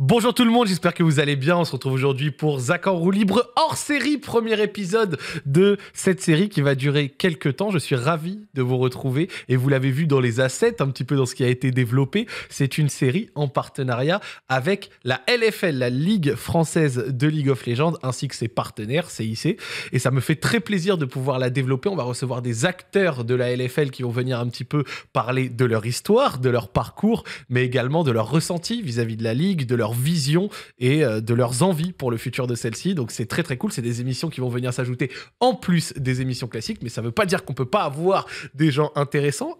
Bonjour tout le monde, j'espère que vous allez bien. On se retrouve aujourd'hui pour Zach en roue libre hors série, premier épisode de cette série qui va durer quelques temps. Je suis ravi de vous retrouver et vous l'avez vu dans les assets, un petit peu dans ce qui a été développé. C'est une série en partenariat avec la LFL, la Ligue française de League of Legends, ainsi que ses partenaires CIC. Et ça me fait très plaisir de pouvoir la développer. On va recevoir des acteurs de la LFL qui vont venir un petit peu parler de leur histoire, de leur parcours, mais également de leur ressenti vis-à-vis de la Ligue, de leur leur vision et euh, de leurs envies pour le futur de celle-ci. Donc c'est très très cool. C'est des émissions qui vont venir s'ajouter en plus des émissions classiques, mais ça ne veut pas dire qu'on peut pas avoir des gens intéressants.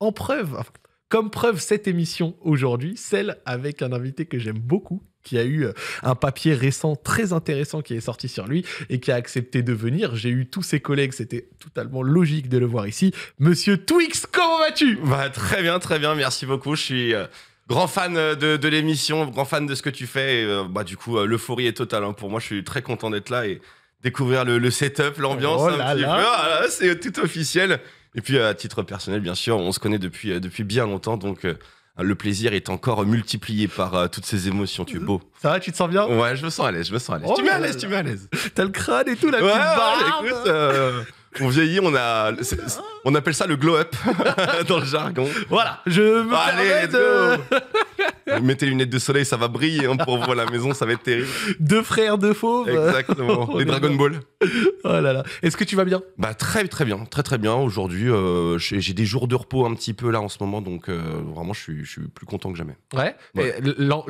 En preuve, comme preuve cette émission aujourd'hui, celle avec un invité que j'aime beaucoup, qui a eu euh, un papier récent très intéressant qui est sorti sur lui et qui a accepté de venir. J'ai eu tous ses collègues, c'était totalement logique de le voir ici. Monsieur Twix, comment vas-tu bah, très bien, très bien, merci beaucoup. Je suis euh, Grand fan euh, de, l'émission, grand fan de ce que tu fais. Euh, bah, du coup, euh, l'euphorie est totale. Hein. Pour moi, je suis très content d'être là et découvrir le, setup, l'ambiance. Oh ah c'est tout officiel. Et puis, à titre personnel, bien sûr, on se connaît depuis, depuis bien longtemps. Donc, le plaisir est encore multiplié par toutes ces émotions. Tu es beau. Ça va, tu te sens bien Ouais, je me sens à l'aise, je me sens à l'aise. Oh tu me à l'aise, tu sens à l'aise. T'as le crâne et tout, la petite barbe on vieillit, on a, on appelle ça le glow up dans le jargon. Voilà, je me Allez, permets de... Mettez les lunettes de soleil, ça va briller hein, pour voir la maison, ça va être terrible. Deux frères, deux fauves. Exactement. les Dragon Ball. Oh là là. Est-ce que tu vas bien Bah très très bien, très très bien. Aujourd'hui, euh, j'ai des jours de repos un petit peu là en ce moment, donc euh, vraiment je suis, je suis, plus content que jamais. Ouais.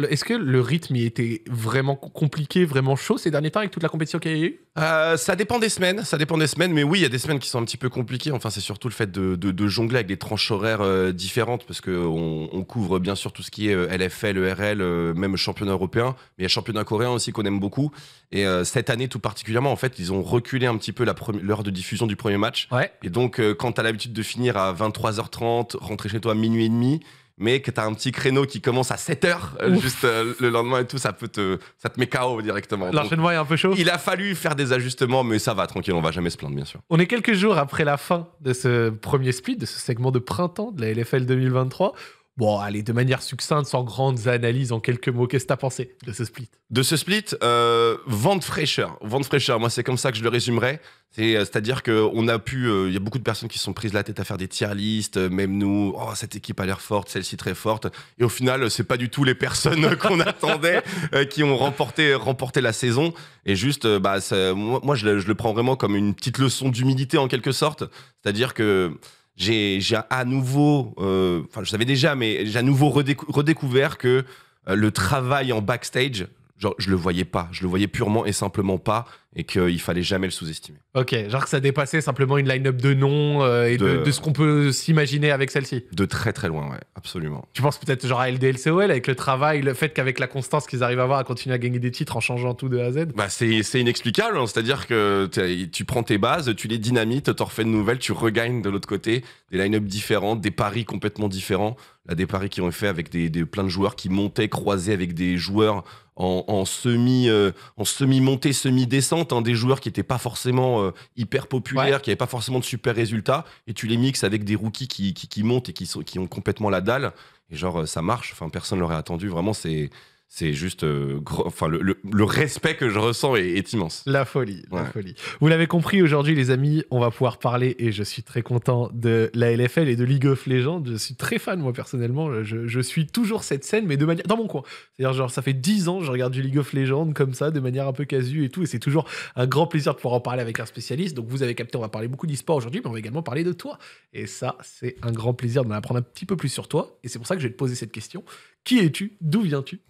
Est-ce que le rythme il était vraiment compliqué, vraiment chaud ces derniers temps avec toute la compétition qu'il y a eu euh, Ça dépend des semaines, ça dépend des semaines, mais oui, il y a des semaines qui sont un petit peu compliquées. Enfin, c'est surtout le fait de, jongler avec des tranches horaires différentes parce que on, couvre bien sûr tout ce qui est LFL, ERL, euh, même championnat européen, mais il y a championnat coréen aussi qu'on aime beaucoup. Et euh, cette année tout particulièrement, en fait, ils ont reculé un petit peu l'heure de diffusion du premier match. Et donc, euh, quand tu as l'habitude de finir à 23h30, rentrer chez toi à minuit et demi, mais que tu as un petit créneau qui commence à 7 h juste le lendemain et tout, ça peut te ça te met KO directement. L'enchaînement est un peu chaud. Il a fallu faire des ajustements, mais ça va, tranquille, on va jamais se plaindre, bien sûr. On est quelques jours après la fin de ce premier split, de ce segment de printemps de la LFL 2023. Bon, allez, de manière succincte, sans grandes analyses, en quelques mots, qu'est-ce que t'as pensé de ce split De ce split, euh, vente fraîcheur. Vente fraîcheur, moi, c'est comme ça que je le résumerais. Euh, c'est-à-dire qu'on a pu. Euh, il y a beaucoup de personnes qui se sont prises la tête à faire des tier listes même nous. Oh, cette équipe a l'air forte, celle-ci très forte. Et au final, c'est pas du tout les personnes qu'on attendait qui ont remporté, remporté la saison. Et juste, bah, moi, je, je le prends vraiment comme une petite leçon d'humilité en quelque sorte. C'est-à-dire que j'ai à nouveau, euh, enfin je savais déjà, mais j'ai à nouveau redécouvert que euh, le travail en backstage, genre, je le voyais pas, je le voyais purement et simplement pas et qu'il fallait jamais le sous-estimer. Ok, genre que ça dépassait simplement une line-up de noms euh, et de, ce qu'on peut s'imaginer avec celle-ci. De très très loin, ouais, absolument. Tu penses peut-être genre à LDLCOL avec le travail, le fait qu'avec la constance qu'ils arrivent à avoir à continuer à gagner des titres en changeant tout de A à Z Bah c'est inexplicable, hein. c'est-à-dire que tu prends tes bases, tu les dynamites, t'en refais de nouvelles, tu regagnes de l'autre côté des line-up différentes, des paris complètement différents. des paris qui ont été faits avec des, des, plein de joueurs qui montaient croisés avec des joueurs en, semi en semi euh, montée semi descente Hein, des joueurs qui n'étaient pas forcément euh, hyper populaires, qui n'avaient pas forcément de super résultats, et tu les mixes avec des rookies qui, montent et qui, qui ont complètement la dalle. Et genre, euh, ça marche. Enfin, personne l'aurait attendu. Vraiment, c'est c'est juste euh, enfin le, respect que je ressens est, immense. La folie, la folie. Vous l'avez compris aujourd'hui les amis, on va pouvoir parler et je suis très content de la LFL et de League of Legends. Je suis très fan moi personnellement, je, suis toujours cette scène mais de manière dans mon coin. C'est-à-dire genre ça fait dix ans que je regarde du League of Legends comme ça de manière un peu casu et tout et c'est toujours un grand plaisir de pouvoir en parler avec un spécialiste. Donc vous avez capté, on va parler beaucoup d'e-sport aujourd'hui mais on va également parler de toi et ça c'est un grand plaisir d'en apprendre un petit peu plus sur toi et c'est pour ça que je vais te poser cette question. Qui es-tu D'où viens-tu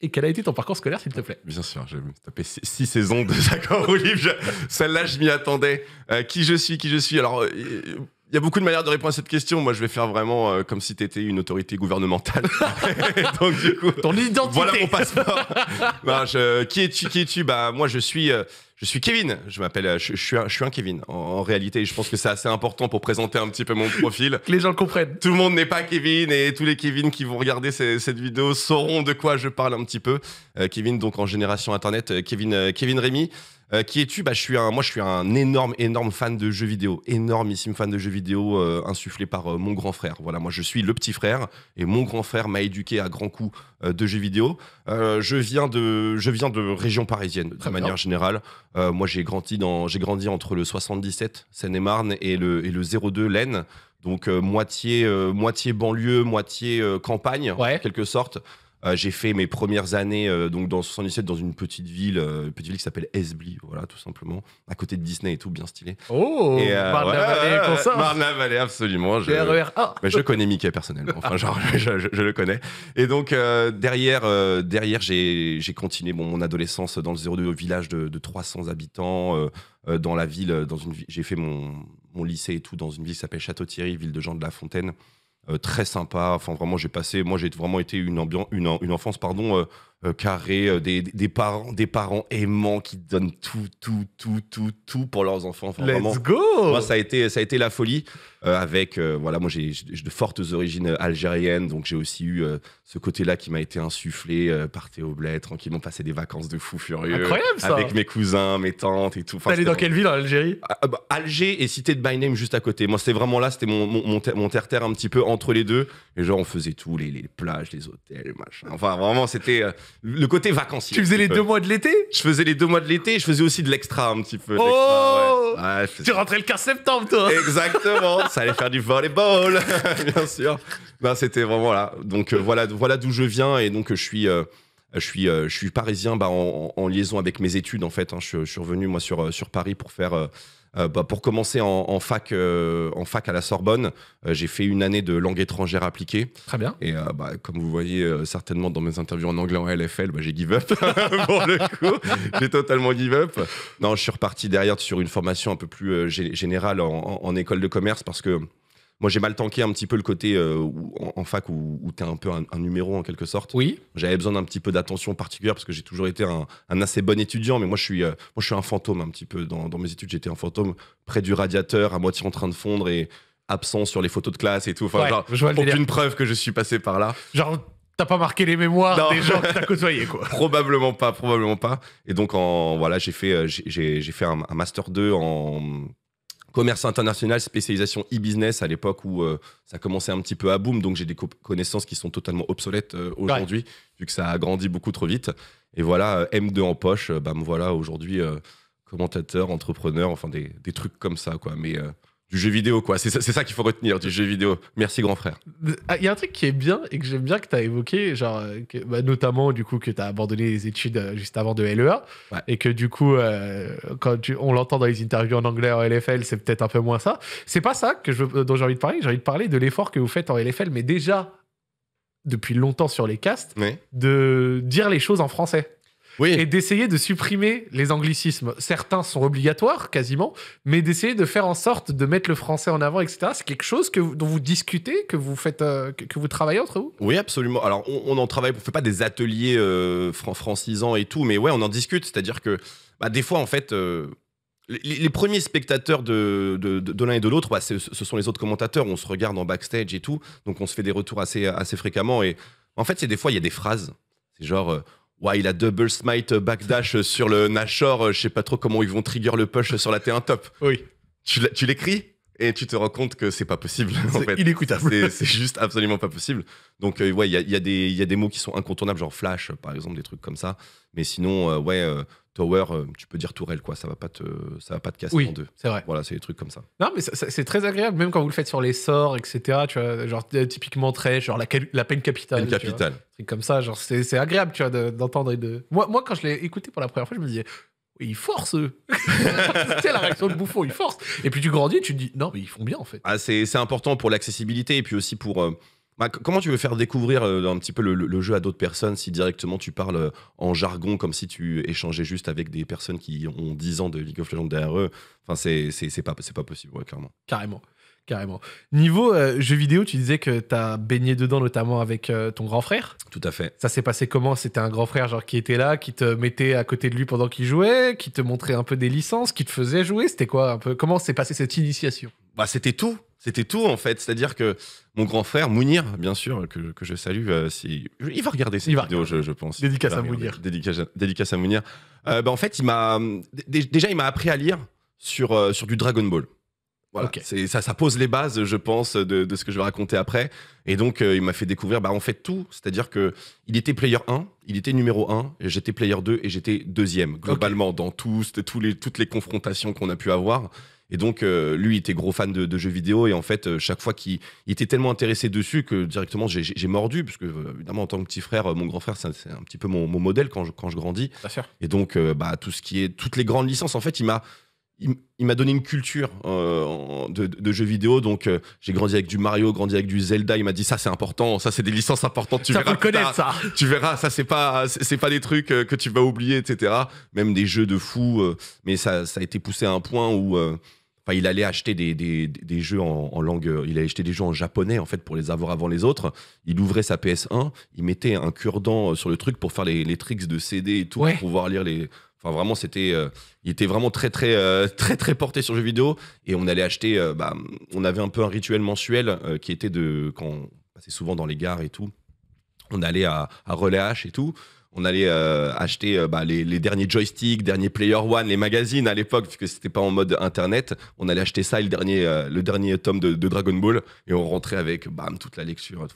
et quel a été ton parcours scolaire, s'il te plaît Bien sûr, j'ai tapé six, six saisons de Jacques Olive, Celle-là, je m'y attendais. Euh, qui je suis, qui je suis. Alors, euh, il y a beaucoup de manières de répondre à cette question. Moi, je vais faire vraiment euh, comme si tu étais une autorité gouvernementale. Donc, du coup, Ton identité. Voilà mon passeport. Ben, qui es-tu Qui es-tu Bah, moi, je suis, euh, je suis Kevin. Je m'appelle. Euh, je, suis, un, je suis un Kevin en, réalité. Et je pense que c'est assez important pour présenter un petit peu mon profil. Que les gens le comprennent. Tout le monde n'est pas Kevin et tous les Kevin qui vont regarder cette vidéo sauront de quoi je parle un petit peu. Kevin, donc en génération internet, Kevin, Kevin Rémy. Euh, qui es-tu bah, je suis un, Moi, je suis un énorme, énorme fan de jeux vidéo. Énormissime fan de jeux vidéo euh, insufflé par euh, mon grand frère. Voilà, moi, je suis le petit frère et mon grand frère m'a éduqué à grands coups de jeux vidéo. je, viens de, je viens de région parisienne, de manière générale. moi, j'ai grandi, dans, j'ai grandi entre le 77, Seine-et-Marne, et le, le 02, l'Aisne. Donc, moitié, moitié banlieue, moitié campagne, en quelque sorte. Euh, j'ai fait mes premières années euh, donc dans 77 dans une petite ville, euh, petite ville qui s'appelle Esbly, voilà tout simplement, à côté de Disney et tout, bien stylé. Oh, Marne-la-Vallée, absolument. Je, e je connais Mickey personnellement, enfin genre je, le connais. Et donc derrière, derrière j'ai continué mon adolescence dans le 02 village de, 300 habitants, dans la ville, dans une j'ai fait mon, lycée et tout dans une ville qui s'appelle Château-Thierry, ville de Jean de la Fontaine. Euh, très sympa. Enfin, vraiment, j'ai passé, moi, j'ai vraiment été une, ambiance, une, une enfance pardon, euh, euh, Carré, euh, des, des, parents, des parents aimants qui donnent tout, tout, tout, tout, tout pour leurs enfants. Let's vraiment, go Moi, ça a été, ça a été la folie. Euh, avec, voilà, moi, j'ai de fortes origines algériennes, donc j'ai aussi eu ce côté-là qui m'a été insufflé. par Théo Blet tranquillement, passait des vacances de fou furieux. Incroyable, ça Avec mes cousins, mes tantes et tout. T'allais dans quelle ville en Algérie ah, ah, bah, Alger et cité de by name juste à côté. Moi, c'était vraiment là, c'était mon, mon, terre-terre un petit peu entre les deux. Et genre, on faisait tout, les, les plages, les hôtels, machin. Enfin, vraiment, c'était le côté vacancier. Tu faisais les deux mois de l'été Je faisais les deux mois de l'été, je faisais aussi de l'extra un petit peu. Oh ouais. tu rentrais le 15 septembre, toi Exactement, ça allait faire du volleyball, bien sûr. Ben, c'était vraiment là. Donc euh, voilà, voilà d'où je viens et donc euh, je suis. Euh, je suis, je suis parisien bah, en, liaison avec mes études en fait. Hein. Je, suis revenu moi sur, sur Paris pour faire euh, bah, pour commencer en, fac, euh, en fac à la Sorbonne, euh, j'ai fait une année de langue étrangère appliquée. Très bien. Et bah, comme vous voyez certainement dans mes interviews en anglais en LFL, bah, j'ai give up pour le coup. j'ai totalement give up. Non, je suis reparti derrière sur une formation un peu plus générale en école de commerce parce que moi, j'ai mal tanké un petit peu le côté euh, en, fac où, où un peu un, numéro en quelque sorte. Oui. J'avais besoin d'un petit peu d'attention particulière parce que j'ai toujours été un, assez bon étudiant, mais moi, je suis, euh, moi, je suis un fantôme un petit peu. Dans, mes études, j'étais un fantôme près du radiateur, à moitié en train de fondre et absent sur les photos de classe et tout. Enfin, je aucune preuve que je suis passé par là. Genre, T'as pas marqué les mémoires des gens que t'as côtoyé, quoi. probablement pas, probablement pas. Et donc, en, voilà, j'ai fait, euh, j'ai fait un, un, Master 2 en, commerce international, spécialisation e-business à l'époque où euh, ça commençait un petit peu à boom. Donc j'ai des connaissances qui sont totalement obsolètes euh, aujourd'hui, vu que ça a grandi beaucoup trop vite. Et voilà, euh, M2 en poche, bah, me voilà aujourd'hui commentateur, entrepreneur, enfin des, des, trucs comme ça. quoi. Mais du jeu vidéo, quoi. C'est ça, qu'il faut retenir du jeu vidéo. Merci, grand frère. Ah, il y a un truc qui est bien et que j'aime bien que tu as évoqué, genre, euh, bah, notamment du coup que tu as abandonné les études euh, juste avant de LEA et que du coup, euh, quand on l'entend dans les interviews en anglais en LFL, c'est peut-être un peu moins ça. C'est pas ça que je, dont j'ai envie de parler. J'ai envie de parler de l'effort que vous faites en LFL, mais déjà depuis longtemps sur les castes, de dire les choses en français et d'essayer de supprimer les anglicismes. Certains sont obligatoires, quasiment, mais d'essayer de faire en sorte de mettre le français en avant, etc. C'est quelque chose que, dont vous discutez, que vous faites, euh, que, vous travaillez entre vous Oui, absolument. Alors, on, en travaille, on fait pas des ateliers euh, francisants et tout, mais ouais, on en discute. C'est-à-dire que bah, des fois, en fait. Euh, les, premiers spectateurs de, de, l'un et de l'autre, bah, ce sont les autres commentateurs. On se regarde en backstage et tout. Donc, on se fait des retours assez, assez fréquemment. Et en fait, c'est des fois, il y a des phrases. C'est genre, euh, Ouais, il a double smite euh, backdash euh, sur le Nashor. Euh, je sais pas trop comment ils vont trigger le push sur la T1 top. Oui. Tu l'écris et tu te rends compte que c'est pas possible. En fait. Inécoutable. C'est juste absolument pas possible. Donc, ouais, il y a, y a, des mots qui sont incontournables, genre flash, par exemple, des trucs comme ça. Mais sinon, ouais, tower, euh, tu peux dire tourelle, quoi. Ça va pas te, ça va pas te casser en deux. C'est vrai. Voilà, c'est des trucs comme ça. Non, mais c'est très agréable, même quand vous le faites sur les sorts, etc. Tu vois, genre euh, typiquement très, genre la, peine capitale. Peine capitale. Truc comme ça, genre c'est agréable, tu vois, d'entendre et de. Moi, quand je l'ai écouté pour la première fois, je me disais. ils forcent, eux. c'est la réaction de bouffon, ils forcent. Et puis tu grandis, tu te dis non mais ils font bien en fait. Ah, c'est important pour l'accessibilité et puis aussi pour euh, bah, comment tu veux faire découvrir euh, un petit peu le, jeu à d'autres personnes si directement tu parles euh, en jargon comme si tu échangeais juste avec des personnes qui ont 10 ans de League of Legends derrière eux Enfin, c'est, c'est, pas, c'est pas possible, clairement. Carrément. Carrément. Niveau euh, jeu vidéo, tu disais que tu as baigné dedans notamment avec ton grand frère. Tout à fait. Ça s'est passé comment C'était un grand frère genre qui était là, qui te mettait à côté de lui pendant qu'il jouait, qui te montrait un peu des licences, qui te faisait jouer. C'était quoi Comment s'est passée cette initiation bah, c'était tout. C'était tout en fait. C'est-à-dire que mon grand frère, Mounir, bien sûr, que, je salue, euh, il va regarder cette vidéo je, pense. Dédicace à Mounir. Dédicace, à Mounir. Euh, ben, en fait, il m'a déjà il m'a appris à lire sur, euh, sur du Dragon Ball. ça, pose les bases, je pense, de, ce que je vais raconter après. Et donc, il m'a fait découvrir, bah, en fait, tout. C'est-à-dire que il était player 1, il était numéro 1, j'étais player 2 et j'étais deuxième, globalement, dans tous, tous les, toutes les confrontations qu'on a pu avoir. Et donc, euh, lui, il était gros fan de, jeux vidéo. Et en fait, euh, chaque fois qu'il était tellement intéressé dessus que directement, j'ai mordu. Parce que, euh, évidemment, en tant que petit frère, mon grand frère, c'est un petit peu mon, modèle quand je, quand je grandis. Et donc, bah, tout ce qui est. Toutes les grandes licences, en fait, il m'a. Il, m'a donné une culture de, jeux vidéo, donc j'ai grandi avec du Mario, grandi avec du Zelda. Il m'a dit ça c'est important, ça c'est des licences importantes. Tu vas verras, ça. Tu verras, ça c'est pas c'est pas des trucs que tu vas oublier, etc. Même des jeux de fou, mais ça, ça a été poussé à un point où il allait acheter des, jeux en, langue. Euh, il a des jeux en japonais, en fait, pour les avoir avant les autres. Il ouvrait sa PS1, il mettait un cure-dent euh, sur le truc pour faire les, tricks de CD et tout, pour pouvoir lire les. Enfin, vraiment, c'était. Euh, il était vraiment très, très, très, très porté sur jeux vidéo. Et on allait acheter. Bah, on avait un peu un rituel mensuel qui était de. Quand on souvent dans les gares et tout, on allait à, à Relais H et tout on allait euh, acheter euh, bah, les, derniers joysticks, derniers Player One, les magazines à l'époque, puisque c'était pas en mode internet. On allait acheter ça et le dernier, euh, le dernier tome de, Dragon Ball et on rentrait avec bam, toute la lecture.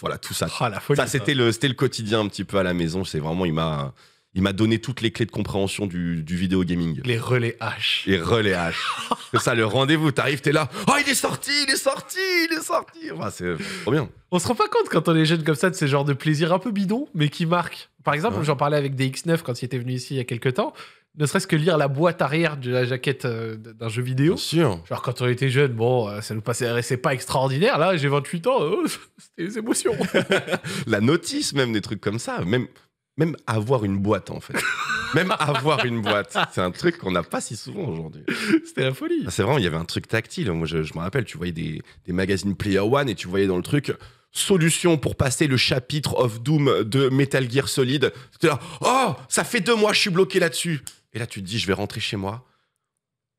voilà, tout ça. Ah, ça, c'était le, quotidien un petit peu à la maison. C'est vraiment, il m'a. Il m'a donné toutes les clés de compréhension du, du vidéo gaming. Les relais H. Les relais H. c'est ça, le rendez-vous. T'arrives, t'es là. Oh, il est sorti, il est sorti, il est sorti. c'est trop bien. On se rend pas compte quand on est jeune comme ça de ces genres de plaisir un peu bidon, mais qui marque. Par exemple, j'en parlais avec DX9 quand il était venu ici il y a quelques temps. Ne serait-ce que lire la boîte arrière de la jaquette euh, d'un jeu vidéo. Bien sûr. Genre, quand on était jeune, bon, euh, ça nous passait, c'est pas extraordinaire. Là, j'ai 28 ans, euh, c'était des émotions. la notice, même des trucs comme ça. Même, même avoir une boîte, en fait. même avoir une boîte. C'est un truc qu'on n'a pas si souvent aujourd'hui. C'était la folie. Ah, c'est vrai, il y avait un truc tactile. Moi, je, me rappelle, tu voyais des, des magazines Player One et tu voyais dans le truc solution pour passer le chapitre of Doom de Metal Gear Solid. C'était oh, ça fait deux mois, je suis bloqué là-dessus. Et là, tu te dis, je vais rentrer chez moi.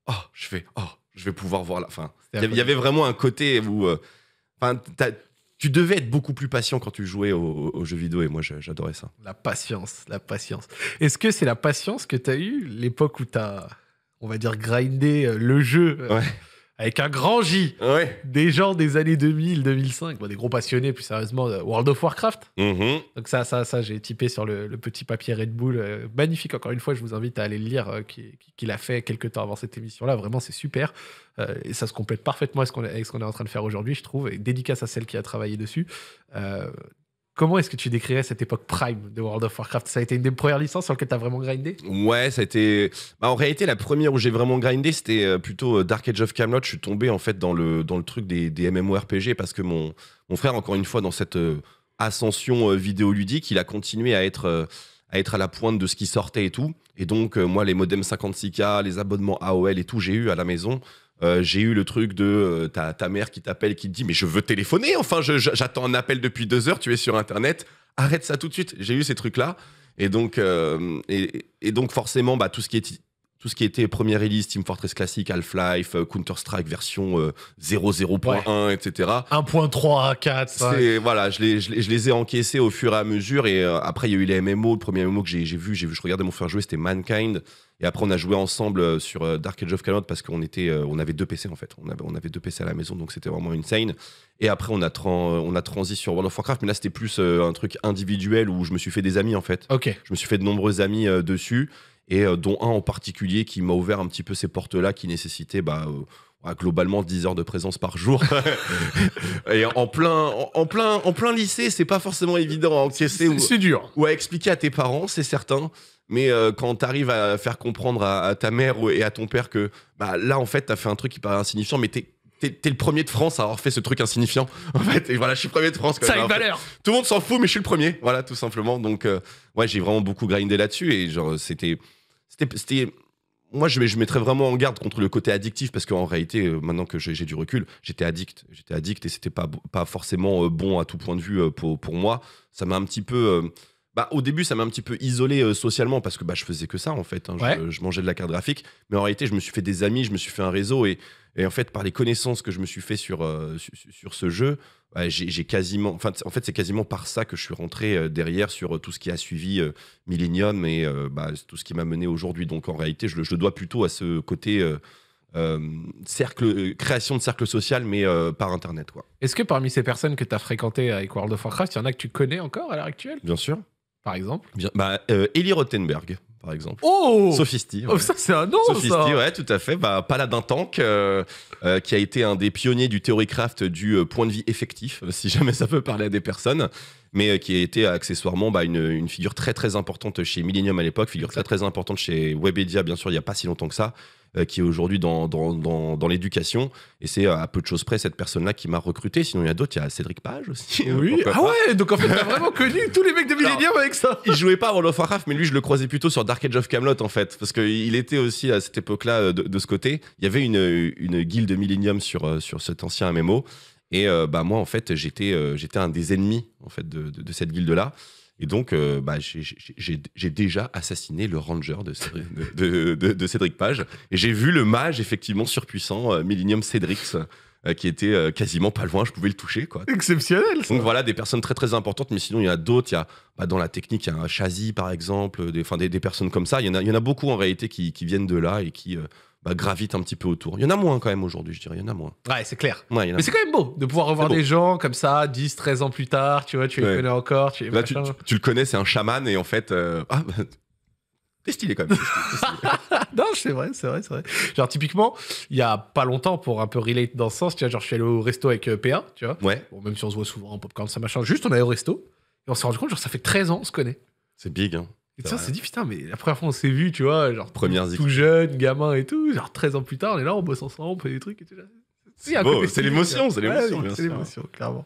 Oh, je vais, oh, je vais pouvoir voir la fin. Il y avait vraiment un côté où, euh, tu devais être beaucoup plus patient quand tu jouais aux, jeux vidéo et moi j'adorais ça. La patience, la patience. Est-ce que c'est la patience que tu as eue l'époque où tu as, on va dire, grindé euh, le jeu avec un grand J, des gens des années 2000, 2005, des gros passionnés, plus sérieusement, euh, World of Warcraft. Mm-hmm. Donc ça, ça, ça, j'ai typé sur le, petit papier Red Bull. Euh, magnifique, encore une fois, je vous invite à aller le lire, qu'il euh, qui a fait quelques temps avant cette émission-là. Vraiment, c'est super. et ça se complète parfaitement avec ce qu'on est, est, en train de faire aujourd'hui, je trouve. Et dédicace à celle qui a travaillé dessus. Comment est-ce que tu décrirais cette époque prime de World of Warcraft Ça a été une des premières licences sur lesquelles tu as vraiment grindé Ouais, ça a été. Bah, en réalité, la première où j'ai vraiment grindé, c'était euh, plutôt euh, Dark Age of Camelot. Je suis tombé en fait dans le, dans le truc des, des MMORPG parce que mon, frère, encore une fois, dans cette euh, ascension vidéoludique, il a continué à être, à être à la pointe de ce qui sortait et tout. Et donc, moi, les modems 56K, les abonnements AOL et tout, j'ai eu à la maison. Euh, j'ai eu le truc de euh, ta, ta, mère qui t'appelle, qui te dit Mais je veux téléphoner, enfin, j'attends un appel depuis deux heures, tu es sur Internet, arrête ça tout de suite. J'ai eu ces trucs-là. Et donc, euh, et, donc forcément, bah, tout, ce qui est, tout ce qui était première release, Team Fortress classique, Half-Life, Counter-Strike version 00.1, etc. 1.3, 4. Voilà, je les, je, les ai encaissés au fur et à mesure. Et après, il y a eu les MMO. Le premier MMO que j'ai vu, vu, je regardais mon frère jouer, c'était Mankind. Et après, on a joué ensemble euh, sur euh, Dark Age of Camelot parce qu'on était, euh, on avait deux PC en fait. On avait, on avait deux PC à la maison, donc c'était vraiment insane. Et après, on a, on a transi sur World of Warcraft, mais là, c'était plus un truc individuel où je me suis fait des amis en fait. Ok. Je me suis fait de nombreux amis dessus et dont un en particulier qui m'a ouvert un petit peu ces portes-là qui nécessitaient bah, globalement 10 heures de présence par jour. et en plein, en, plein, en plein lycée, c'est pas forcément évident à C'est dur. Ou à expliquer à tes parents, c'est certain. Mais euh, quand tu arrives à faire comprendre à, ta mère et à ton père que bah, là, en fait, tu as fait un truc qui paraît insignifiant, mais t'es le premier de France à avoir fait ce truc insignifiant. En fait, et voilà, je suis le premier de France. ça a une valeur. Tout le monde s'en fout, mais je suis le premier. Voilà, tout simplement. Donc, euh, ouais, j'ai vraiment beaucoup grindé là-dessus et genre, c'était, c'était, moi, je, je mettrais vraiment en garde contre le côté addictif parce qu'en réalité, euh, maintenant que j'ai du recul, j'étais addict. J'étais addict et c'était pas, pas forcément bon à tout point de vue pour, moi. Ça m'a un petit peu bah, au début, ça m'a un petit peu isolé euh, socialement parce que bah, je faisais que ça en fait. Hein. Je, mangeais de la carte graphique, mais en réalité, je me suis fait des amis, je me suis fait un réseau et, et en fait, par les connaissances que je me suis fait sur, euh, sur, ce jeu, bah, j'ai quasiment. Enfin, en fait, c'est quasiment par ça que je suis rentré euh, derrière sur tout ce qui a suivi Millennium et bah, tout ce qui m'a mené aujourd'hui. Donc en réalité, je, je dois plutôt à ce côté. cercle, création de cercle social, mais par Internet. Est-ce que parmi ces personnes que tu as fréquentées avec World of Warcraft, il y en a que tu connais encore à l'heure actuelle Bien sûr. Par exemple Bien, bah, Ellie euh, par exemple. Oh Sophisti. Oh, ça, c'est un nom, Sophisti, ouais, tout à fait. Bah, paladin tank, euh, euh, qui a été un des pionniers du theorycraft du point de vie effectif, si jamais ça peut parler à des personnes, mais qui a été accessoirement bah, une, une, figure très très importante chez Millennium à l'époque, figure très très importante chez Webedia, bien sûr, il n'y a pas si longtemps que ça. Euh, qui est aujourd'hui dans, dans, dans, l'éducation. Et c'est euh, à peu de choses près cette personne-là qui m'a recruté. Sinon, il y a d'autres. Il y a Cédric Page aussi. Euh, ah ouais, donc en fait, t'as vraiment connu tous les mecs de Millennium avec ça. Il jouait pas à World of Warcraft, mais lui, je le croisais plutôt sur Dark Age of Camelot en fait. Parce qu'il était aussi à cette époque-là de, ce côté. Il y avait une, une guilde Millennium sur, sur cet ancien MMO. Et bah moi, en fait, j'étais j'étais un des ennemis en fait de, de cette guilde-là. Et donc, euh, bah, j'ai déjà assassiné le ranger de, Cédric, Page. Et j'ai vu le mage, effectivement, surpuissant, euh, Millennium Cédrix. Euh, qui était quasiment pas loin, je pouvais le toucher. Quoi. Exceptionnel. Donc voilà, des personnes très très importantes, mais sinon il y a d'autres. y a bah, dans la technique, il y a un Chazy par exemple, des, personnes comme ça. Il y en a, beaucoup en réalité qui, qui viennent de là et qui bah, un petit peu autour. Il y en a moins quand même aujourd'hui, je dirais. Il y en a moins. Ouais, c'est clair. Mais c'est quand même beau de pouvoir revoir des gens comme ça, 10, 13 ans plus tard, tu vois, tu les connais encore. Tu, tu, le connais, c'est un chaman et en fait. Euh, ah, T'es bah, stylé quand même. non, c'est vrai, c'est vrai, c'est vrai. Genre, typiquement, il y a pas longtemps, pour un peu relate dans ce sens, tu vois, genre, je suis allé au resto avec euh, P1, tu vois. Ouais. même si on se voit souvent en popcorn, ça machin. Juste, on est au resto et on s'est rendu compte, genre, ça fait 13 ans on se connaît. C'est big, hein. Et c'est dit, putain, mais la première fois on s'est vu, tu vois, genre Premières tout, jeune, gamin et tout, genre 13 ans plus tard, on est là, on bosse ensemble, on fait des trucs et tout. C'est l'émotion, c'est l'émotion. c'est l'émotion, clairement.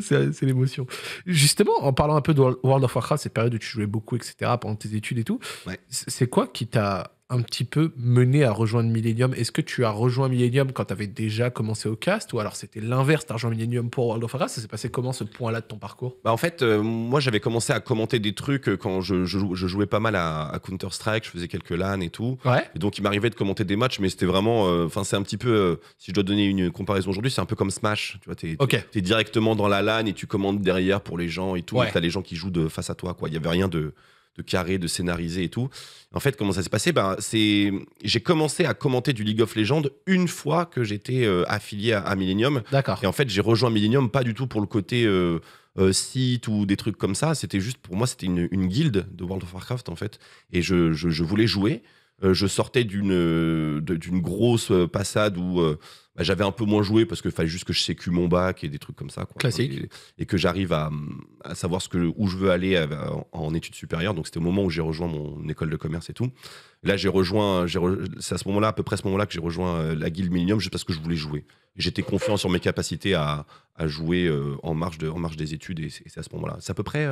C'est l'émotion. Justement, en parlant un peu de World of Warcraft, cette période où tu jouais beaucoup, etc., pendant tes études et tout, c'est quoi qui t'a un petit peu mené à rejoindre Millennium Est-ce que tu as rejoint Millennium quand tu avais déjà commencé au cast ou alors c'était l'inverse, tu rejoint Millennium pour World of Warcraft Ça s'est passé comment ce point-là de ton parcours bah, En fait, euh, moi j'avais commencé à commenter des trucs euh, quand je, jouais pas mal à, Counter-Strike, je faisais quelques LAN et tout. donc il m'arrivait de commenter des matchs, mais c'était vraiment. Euh, enfin, c'est un petit peu. si je dois donner une comparaison aujourd'hui, c'est un peu comme Smash. Tu vois, t'es, directement dans la LAN et tu commandes derrière pour les gens et tout. Tu as les gens qui jouent de face à toi, quoi. Il y avait rien de de carré, de scénariser et tout. En fait, comment ça s'est passé ben, c'est J'ai commencé à commenter du League of Legends une fois que j'étais euh, affilié à, Millennium. D'accord. Et en fait, j'ai rejoint Millennium pas du tout pour le côté euh, euh, site ou des trucs comme ça. C'était juste, pour moi, c'était une, guilde de World of Warcraft, en fait. Et je voulais jouer. Euh, je sortais d'une euh, d'une grosse euh, passade où bah, j'avais un peu moins joué parce qu'il fallait juste que je sécu mon bac et des trucs comme ça. Classique. Et, que j'arrive à, à, savoir ce que, où je veux aller en, études supérieures. Donc c'était au moment où j'ai rejoint mon école de commerce et tout. Là, j'ai rejoint, c'est à ce moment-là, à peu près à ce moment-là, que j'ai rejoint la Guild Millennium juste parce que je voulais jouer. J'étais confiant sur mes capacités à, à jouer en, marge de, en marge des études et c'est à ce moment-là. C'est à peu près.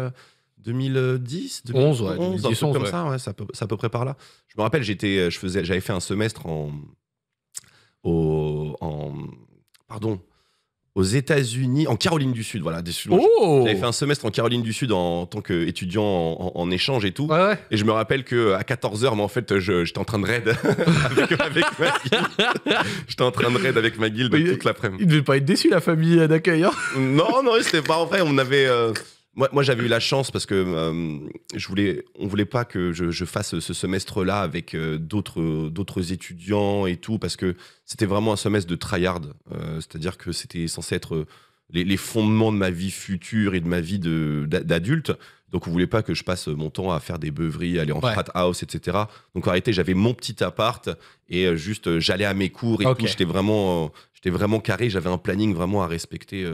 2010, 2011, ouais, 2011 un comme ça, ouais, c'est à, peu, près par là. Je me rappelle, j'étais, euh, je faisais, j'avais fait un semestre en, au, en pardon, aux États-Unis, en Caroline du Sud, voilà. Oh J'avais fait un semestre en Caroline du Sud en, tant qu'étudiant en, en, échange et tout. Et je me rappelle que à 14h, mais en fait, je, j'étais en train de raid avec, avec, ma guilde. en train de raid avec ma guilde toute l'après-midi. Il devait pas être déçu, la famille d'accueil. Hein. non, non, c'était pas en vrai. On avait. Euh, moi, j'avais eu la chance parce que euh, je voulais, on voulait pas que je, fasse ce semestre-là avec euh, d'autres, d'autres étudiants et tout, parce que c'était vraiment un semestre de tryhard. Euh, c'est-à-dire que c'était censé être les, fondements de ma vie future et de ma vie de, d'adulte. Donc, on voulait pas que je passe mon temps à faire des beuveries, aller en frat house, etc. Donc, en réalité, j'avais mon petit appart et juste j'allais à mes cours et puis, J'étais vraiment, j'étais vraiment carré. J'avais un planning vraiment à respecter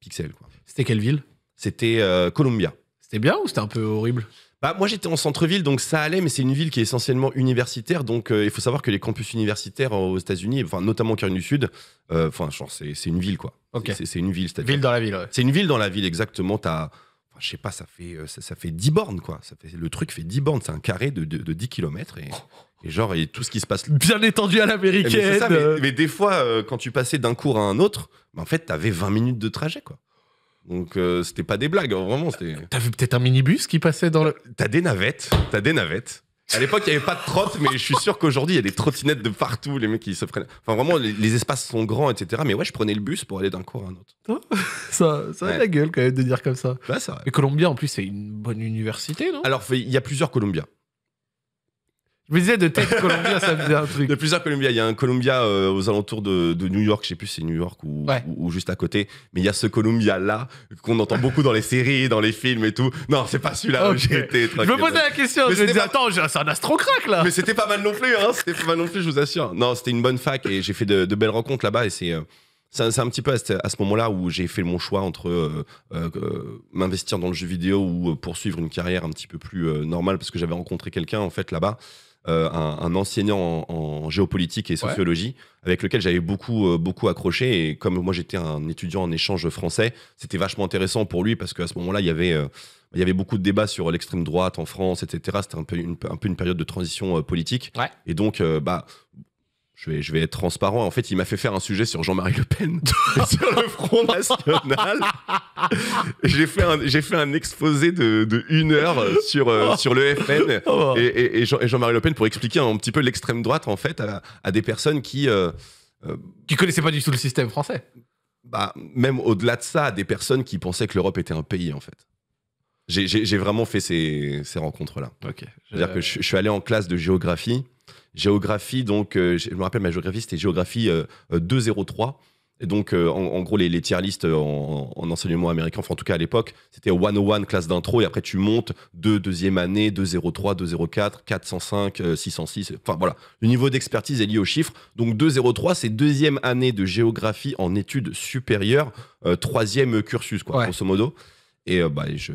pixel. Quoi. C'était quelle ville c'était euh, Columbia. C'était bien ou c'était un peu horrible bah, moi j'étais en centre-ville, donc ça allait, mais c'est une ville qui est essentiellement universitaire, donc euh, il faut savoir que les campus universitaires aux États-Unis, enfin notamment au Caroline du Sud, euh, enfin c'est, une ville quoi. C'est, une ville, Ville dans la ville. C'est une ville dans la ville exactement. Je enfin, je sais pas, ça fait ça, fait 10 bornes quoi. Ça fait le truc fait 10 bornes, c'est un carré de, de, 10 km et. Et genre, tout ce qui se passe. Bien étendu à l'américaine. Mais, des fois, quand tu passais d'un cours à un autre, bah, en fait, t'avais 20 minutes de trajet, quoi. Donc euh, c'était pas des blagues, hein, vraiment. c'était... T'as vu peut-être un minibus qui passait dans le. T'as des navettes, t'as des navettes. À l'époque, il n'y avait pas de trottinette mais je suis sûr qu'aujourd'hui, il y a des trottinettes de partout, les mecs qui se prennent. Enfin, vraiment, les, espaces sont grands, etc. Mais ouais, je prenais le bus pour aller d'un cours à un autre. Oh, ça, ça a la gueule quand même de dire comme ça. Bah, ça. Et Columbia, en plus, c'est une bonne université, non Alors, il y a plusieurs Columbia. Je me disais de tête Columbia, ça me un truc. De plusieurs Columbia. Il y a un Columbia euh, aux alentours de, New York, je sais plus si c'est New York ou, juste à côté, mais il y a ce Columbia-là qu'on entend beaucoup dans les séries, dans les films et tout. Non, c'est pas celui-là où j'ai été. Je me posais la question, je me disais, attends, c'est un astrocrac là. Mais c'était pas mal non plus, hein. C'était pas mal non plus, je vous assure. Non, c'était une bonne fac et j'ai fait de, belles rencontres là-bas et c'est. Euh, c'est un, petit peu à ce, moment-là où j'ai fait mon choix entre euh, m'investir dans le jeu vidéo ou poursuivre une carrière un petit peu plus normale parce que j'avais rencontré quelqu'un en fait là-bas euh, un, enseignant en, géopolitique et sociologie, avec lequel j'avais beaucoup, euh, beaucoup accroché. Et comme moi, j'étais un étudiant en échange français, c'était vachement intéressant pour lui parce qu'à ce moment-là, il y avait. Euh, il y avait beaucoup de débats sur l'extrême droite en France, etc. C'était un peu une, période de transition politique. Et donc, bah, je vais, être transparent. En fait, il m'a fait faire un sujet sur Jean-Marie Le Pen, sur le Front National. j'ai fait un, j'ai fait un exposé de, une heure euh, sur euh, oh. sur le FN oh. et, Jean-Marie Le Pen pour expliquer un petit peu l'extrême droite en fait à, des personnes qui Qui euh, qui connaissaient pas du tout le système français. Bah, même au-delà de ça, à des personnes qui pensaient que l'Europe était un pays en fait. J'ai vraiment fait ces, rencontres-là. dire que je suis allé en classe de géographie géographie, donc, euh, je me rappelle, ma géographie, c'était géographie 203. Euh, euh, et donc, en, gros, les, tiers listes en, enseignement américain, enfin, en tout cas à l'époque, c'était 101 classe d'intro, et après tu montes deux deuxième année, 203, 204, 405, 606. Enfin voilà, le niveau d'expertise est lié aux chiffres. Donc 203, c'est deuxième année de géographie en études supérieures, troisième cursus, quoi, grosso modo. Et euh, bah, je,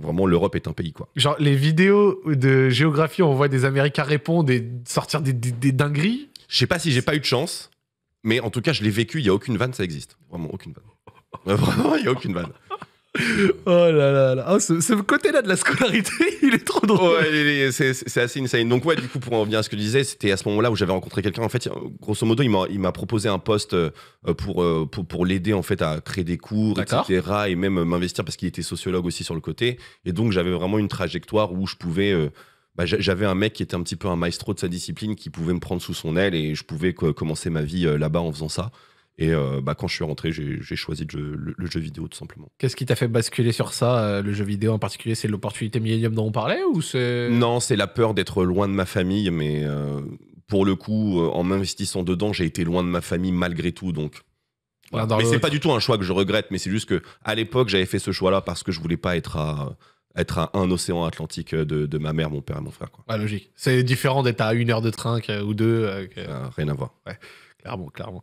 vraiment, l'Europe est un pays, quoi. Genre, les vidéos de géographie, on voit des Américains répondre et sortir des, des dingueries. Je sais pas si j'ai pas eu de chance, mais en tout cas, je l'ai vécu. Il y a aucune vanne, ça existe. Vraiment, aucune vanne. Vraiment, il y a aucune vanne. Oh là là là. Oh, ce, côté-là de la scolarité, il est trop drôle. Ouais, c'est assez insane. Donc, ouais, du coup, pour en revenir à ce que je disais, c'était à ce moment-là où j'avais rencontré quelqu'un. En fait, grosso modo, il m'a proposé un poste euh, euh, pour, pour, l'aider en fait à créer des cours, etc. Et même euh, m'investir parce qu'il était sociologue aussi sur le côté. Et donc, j'avais vraiment une trajectoire où je pouvais. Bah, j'avais un mec qui était un petit peu un maestro de sa discipline qui pouvait me prendre sous son aile et je pouvais commencer ma vie là-bas en faisant ça. Et euh, bah, quand je suis rentré, j'ai choisi le jeu, vidéo tout simplement. Qu'est-ce qui t'a fait basculer sur ça, euh, le jeu vidéo en particulier C'est l'opportunité Millennium dont on parlait ou c'est Non, c'est la peur d'être loin de ma famille, mais euh, pour le coup, en m'investissant dedans, j'ai été loin de ma famille malgré tout, donc. Mais c'est pas du tout un choix que je regrette, mais c'est juste que à l'époque, j'avais fait ce choix-là parce que je voulais pas être à être à un océan Atlantique de, ma mère, mon père et mon frère. Quoi. logique. C'est différent d'être à une heure de train ou deux. Ah, rien à voir. Ouais, clairement, clairement.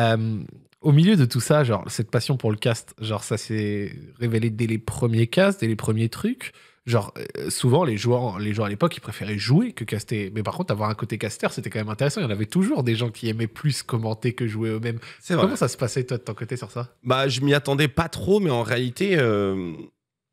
Euh, au milieu de tout ça, genre, cette passion pour le cast, genre, ça s'est révélé dès les premiers casts, dès les premiers trucs. Genre, euh, souvent, les joueurs, les joueurs à l'époque, ils préféraient jouer que caster. Mais par contre, avoir un côté caster, c'était quand même intéressant. Il y en avait toujours des gens qui aimaient plus commenter que jouer eux-mêmes. Comment ça se passait, toi, de ton côté, sur ça Bah, je m'y attendais pas trop, mais en réalité. Euh,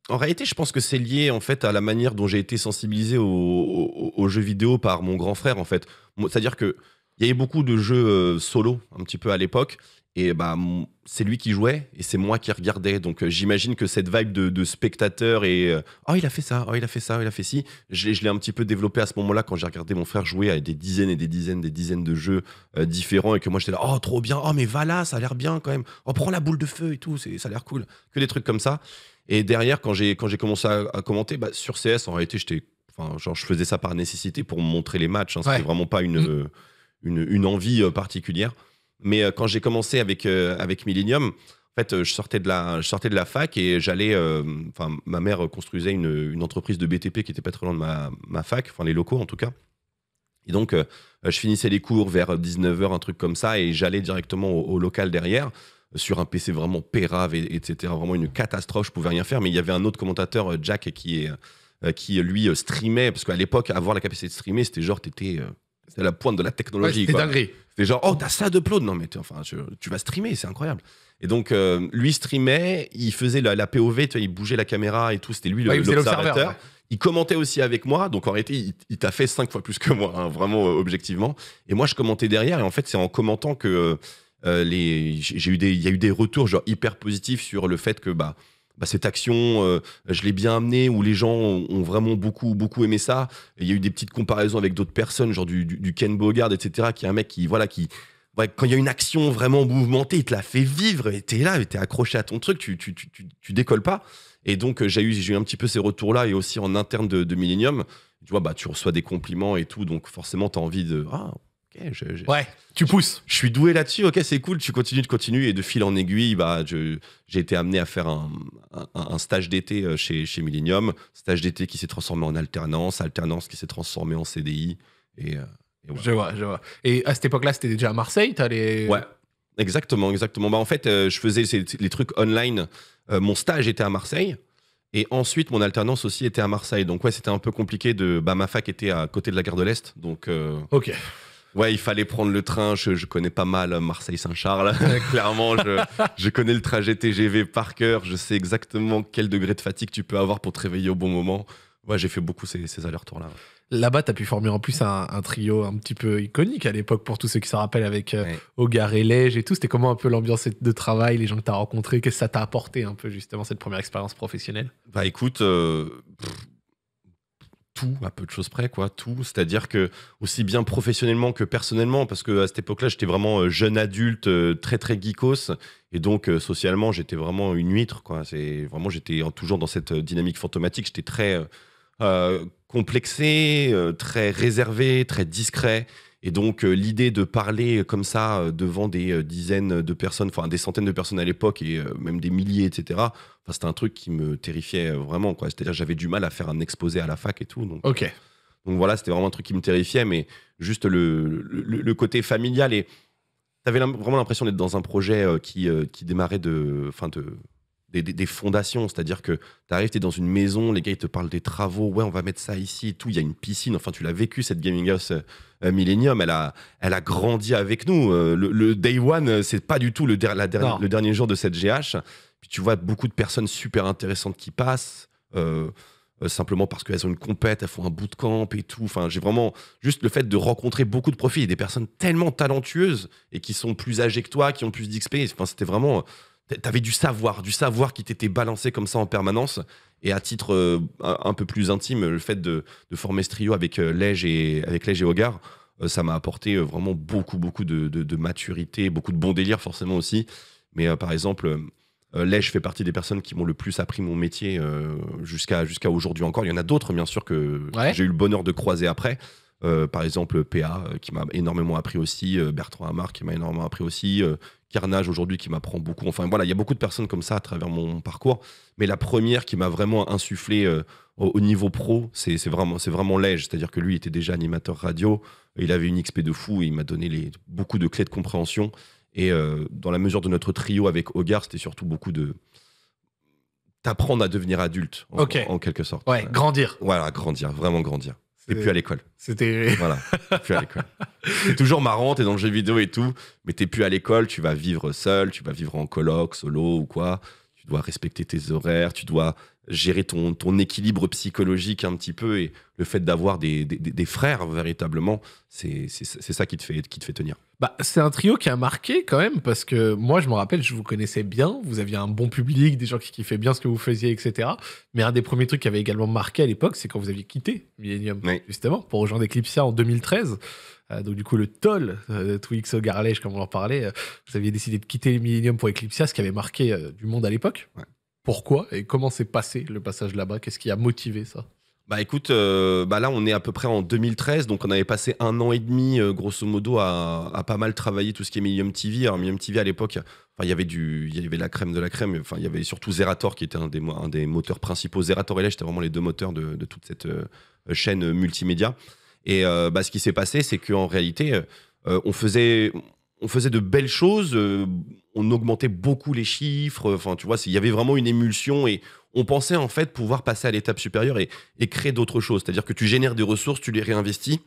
en réalité, je pense que c'est lié en fait à la manière dont j'ai été sensibilisé aux, jeux vidéo par mon grand frère en fait. C'est-à-dire que il y avait beaucoup de jeux euh, solo un petit peu à l'époque. Et bah, c'est lui qui jouait et c'est moi qui regardais. Donc euh, j'imagine que cette vibe de, de spectateur et euh, oh il a fait ça, oh il a fait ça, oh, il a fait ci, je, l'ai un petit peu développé à ce moment-là quand j'ai regardé mon frère jouer à des dizaines et des dizaines, des dizaines de jeux différents et que moi j'étais là oh trop bien, oh mais va là, ça a l'air bien quand même, oh prends la boule de feu et tout, ça a l'air cool, que des trucs comme ça. Et derrière quand j'ai quand j'ai commencé à, commenter bah, sur CS en réalité j'étais Enfin, genre, je faisais ça par nécessité pour montrer les matchs. Hein. C'était vraiment pas une. Mm une, envie euh, particulière. Mais euh, quand j'ai commencé avec, euh, avec Millennium, en fait, je sortais de la, je sortais de la fac et j'allais. enfin, ma mère construisait une, entreprise de BTP qui était pas très loin de ma, fac, enfin les locaux en tout cas. Et donc, je finissais les cours vers 19h, un truc comme ça, et j'allais directement au, local derrière sur un PC vraiment pérave, et, etc. Vraiment une catastrophe, je pouvais rien faire. Mais il y avait un autre commentateur, Jack, qui est qui lui streamait parce qu'à l'époque, avoir la capacité de streamer, c'était genre t'étais c'est la pointe de la technologie. c'est c'était C'était genre, oh, t'as ça de Non, mais enfin, tu vas streamer, c'est incroyable. Et donc, euh, lui streamait, il faisait la, POV, il bougeait la caméra et tout. C'était lui l'observateur. Il commentait aussi avec moi, donc en réalité, il, t'a fait cinq fois plus que moi, hein, vraiment euh, objectivement. Et moi, je commentais derrière, et en fait, c'est en commentant que euh, les, j'ai eu des, il y a eu des retours genre hyper positifs sur le fait que bah bah, cette action, euh, je l'ai bien amenée, où les gens ont, vraiment beaucoup, beaucoup aimé ça. Il y a eu des petites comparaisons avec d'autres personnes, genre du, du, Ken Bogard, etc., qui est un mec qui, voilà, qui. quand il y a une action vraiment mouvementée, il te la fait vivre, et t'es là, t'es accroché à ton truc, tu, décolles pas. Et donc, euh, j'ai eu, eu un petit peu ces retours-là, et aussi en interne de, de Millennium. Tu vois, bah, tu reçois des compliments et tout, donc forcément, t'as envie de. Ah, eh, ouais, tu pousses. Je, suis doué là-dessus, ok, c'est cool, tu continues, de continues. Et de fil en aiguille, bah, j'ai été amené à faire un, stage d'été euh, chez, chez Millennium. Stage d'été qui s'est transformé en alternance, alternance qui s'est transformée en CDI. Et, euh, et Je vois, je vois. Et à cette époque-là, c'était déjà à Marseille allais Ouais, exactement, exactement. Bah, en fait, euh, je faisais les trucs online. mon stage était à Marseille. Et ensuite, mon alternance aussi était à Marseille. Donc, ouais, c'était un peu compliqué de. Bah, ma fac était à côté de la gare de l'Est. Donc. Ok. Ouais, il fallait prendre le train. Je, connais pas mal Marseille-Saint-Charles. Clairement, je, connais le trajet TGV par cœur. Je sais exactement quel degré de fatigue tu peux avoir pour te réveiller au bon moment. Ouais, j'ai fait beaucoup ces, allers-retours-là. Là-bas, tu as pu former en plus un, trio un petit peu iconique à l'époque pour tous ceux qui se rappellent avec euh, Ogar et Lège et tout. C'était comment un peu l'ambiance de travail, les gens que tu as rencontrés Qu'est-ce que ça t'a apporté un peu justement cette première expérience professionnelle Bah écoute, euh, tout, à peu de choses près, quoi, tout. C'est-à-dire que, aussi bien professionnellement que personnellement, parce que à cette époque-là, j'étais vraiment euh, jeune adulte, euh, très, très geekos. Et donc, euh, socialement, j'étais vraiment une huître, quoi. C'est vraiment, j'étais toujours dans cette dynamique fantomatique. J'étais très complexé, très réservé, très discret. Et donc, euh, l'idée de parler euh, comme ça euh, devant des dizaines de personnes, enfin des centaines de personnes à l'époque et même des milliers, etc., c'était un truc qui me terrifiait vraiment. quoi. C'est-à-dire, j'avais du mal à faire un exposé à la fac et tout. Donc, ok. donc voilà, c'était vraiment un truc qui me terrifiait, mais juste le, côté familial. Et tu avais vraiment l'impression d'être dans un projet qui, qui démarrait de, enfin de, des, fondations. C'est-à-dire que tu arrives, tu es dans une maison, les gars, ils te parlent des travaux, ouais, on va mettre ça ici et tout. Il y a une piscine. Enfin, tu l'as vécu, cette Gaming House euh, euh, Millennium. Elle a, elle a grandi avec nous. Euh, le, day one, c'est pas du tout le, le, dernier jour de cette GH. Puis tu vois beaucoup de personnes super intéressantes qui passent. simplement parce qu'elles ont une compète, elles font un bout de camp et tout. Enfin, j'ai vraiment juste le fait de rencontrer beaucoup de profils des personnes tellement talentueuses et qui sont plus âgées que toi, qui ont plus d'XP. Enfin, c'était vraiment avais du savoir, du savoir qui t'était balancé comme ça en permanence. Et à titre euh, un peu plus intime, le fait de, de former ce trio avec euh, Lège et avec Lège et Hogar, euh, ça m'a apporté vraiment beaucoup, beaucoup de, de, maturité, beaucoup de bons délires forcément aussi. Mais par exemple, Lège fait partie des personnes qui m'ont le plus appris mon métier jusqu'à jusqu'à aujourd'hui encore. Il y en a d'autres, bien sûr, que j'ai eu le bonheur de croiser après. Euh, par exemple, PA, euh, qui m'a énormément appris aussi, euh, Bertrand Hamar, qui m'a énormément appris aussi, Carnage aujourd'hui, qui m'apprend beaucoup. Enfin voilà, il y a beaucoup de personnes comme ça à travers mon parcours. Mais la première qui m'a vraiment insufflé au, niveau pro, c'est vraiment, vraiment Lège. C'est-à-dire que lui était déjà animateur radio, il avait une XP de fou, et il m'a donné les, beaucoup de clés de compréhension. Et dans la mesure de notre trio avec Hogar, c'était surtout beaucoup de t'apprendre à devenir adulte, en, en quelque sorte. Ouais, grandir. Voilà, grandir, vraiment grandir. Et puis à l'école. C'était. Voilà. plus à l'école. C'est toujours marrant, t'es dans le jeu vidéo et tout, mais t'es plus à l'école, tu vas vivre seul, tu vas vivre en coloc, solo ou quoi. Tu dois respecter tes horaires, tu dois gérer ton, ton équilibre psychologique un petit peu. Et le fait d'avoir des, des, frères, véritablement, c'est ça qui te fait, qui te fait tenir. Bah, c'est un trio qui a marqué quand même, parce que moi, je me rappelle, je vous connaissais bien, vous aviez un bon public, des gens qui kiffaient bien ce que vous faisiez, etc. Mais un des premiers trucs qui avait également marqué à l'époque, c'est quand vous aviez quitté Millennium, justement, pour rejoindre Eclipsia en 2013. Euh, donc, du coup, le toll euh, de Twix au Garlège, comme on en parlait, euh, vous aviez décidé de quitter Millennium pour Eclipsia, ce qui avait marqué du monde à l'époque. Pourquoi et comment s'est passé le passage là-bas Qu'est-ce qui a motivé ça bah écoute, euh, bah là on est à peu près en 2013, donc on avait passé un an et demi euh, grosso modo à, pas mal travailler tout ce qui est Medium TV. Alors Medium TV à l'époque, enfin, il y avait du, il y avait la crème de la crème. Enfin il y avait surtout Zerator qui était un des, un des moteurs principaux. Zerator et Lèche c'était vraiment les deux moteurs de, toute cette euh, chaîne multimédia. Et bah, ce qui s'est passé, c'est qu'en réalité, on faisait, on faisait de belles choses, on augmentait beaucoup les chiffres. Enfin tu vois, il y avait vraiment une émulsion et on pensait en fait pouvoir passer à l'étape supérieure et, créer d'autres choses. C'est-à-dire que tu génères des ressources, tu les réinvestis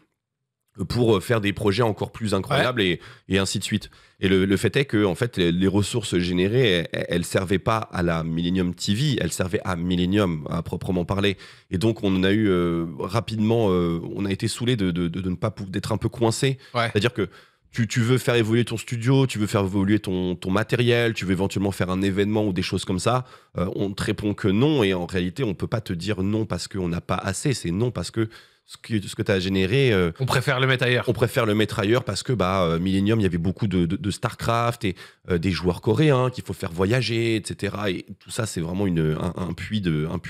pour euh, faire des projets encore plus incroyables et, ainsi de suite. Et le, fait est que fait, les, ressources générées, elles, ne servaient pas à la Millennium TV, elles servaient à Millennium à proprement parler. Et donc on a eu euh, rapidement, euh, on a été saoulé de, ne pas d'être un peu coincé. C'est-à-dire que tu, veux faire évoluer ton studio, tu veux faire évoluer ton, ton, matériel, tu veux éventuellement faire un événement ou des choses comme ça, euh, on te répond que non. Et en réalité, on ne peut pas te dire non parce qu'on n'a pas assez. C'est non parce que ce que, ce que tu as généré. Euh, on préfère le mettre ailleurs. On préfère le mettre ailleurs parce que bah, euh, Millennium, il y avait beaucoup de, StarCraft et des joueurs coréens qu'il faut faire voyager, etc. Et tout ça, c'est vraiment une, un, puits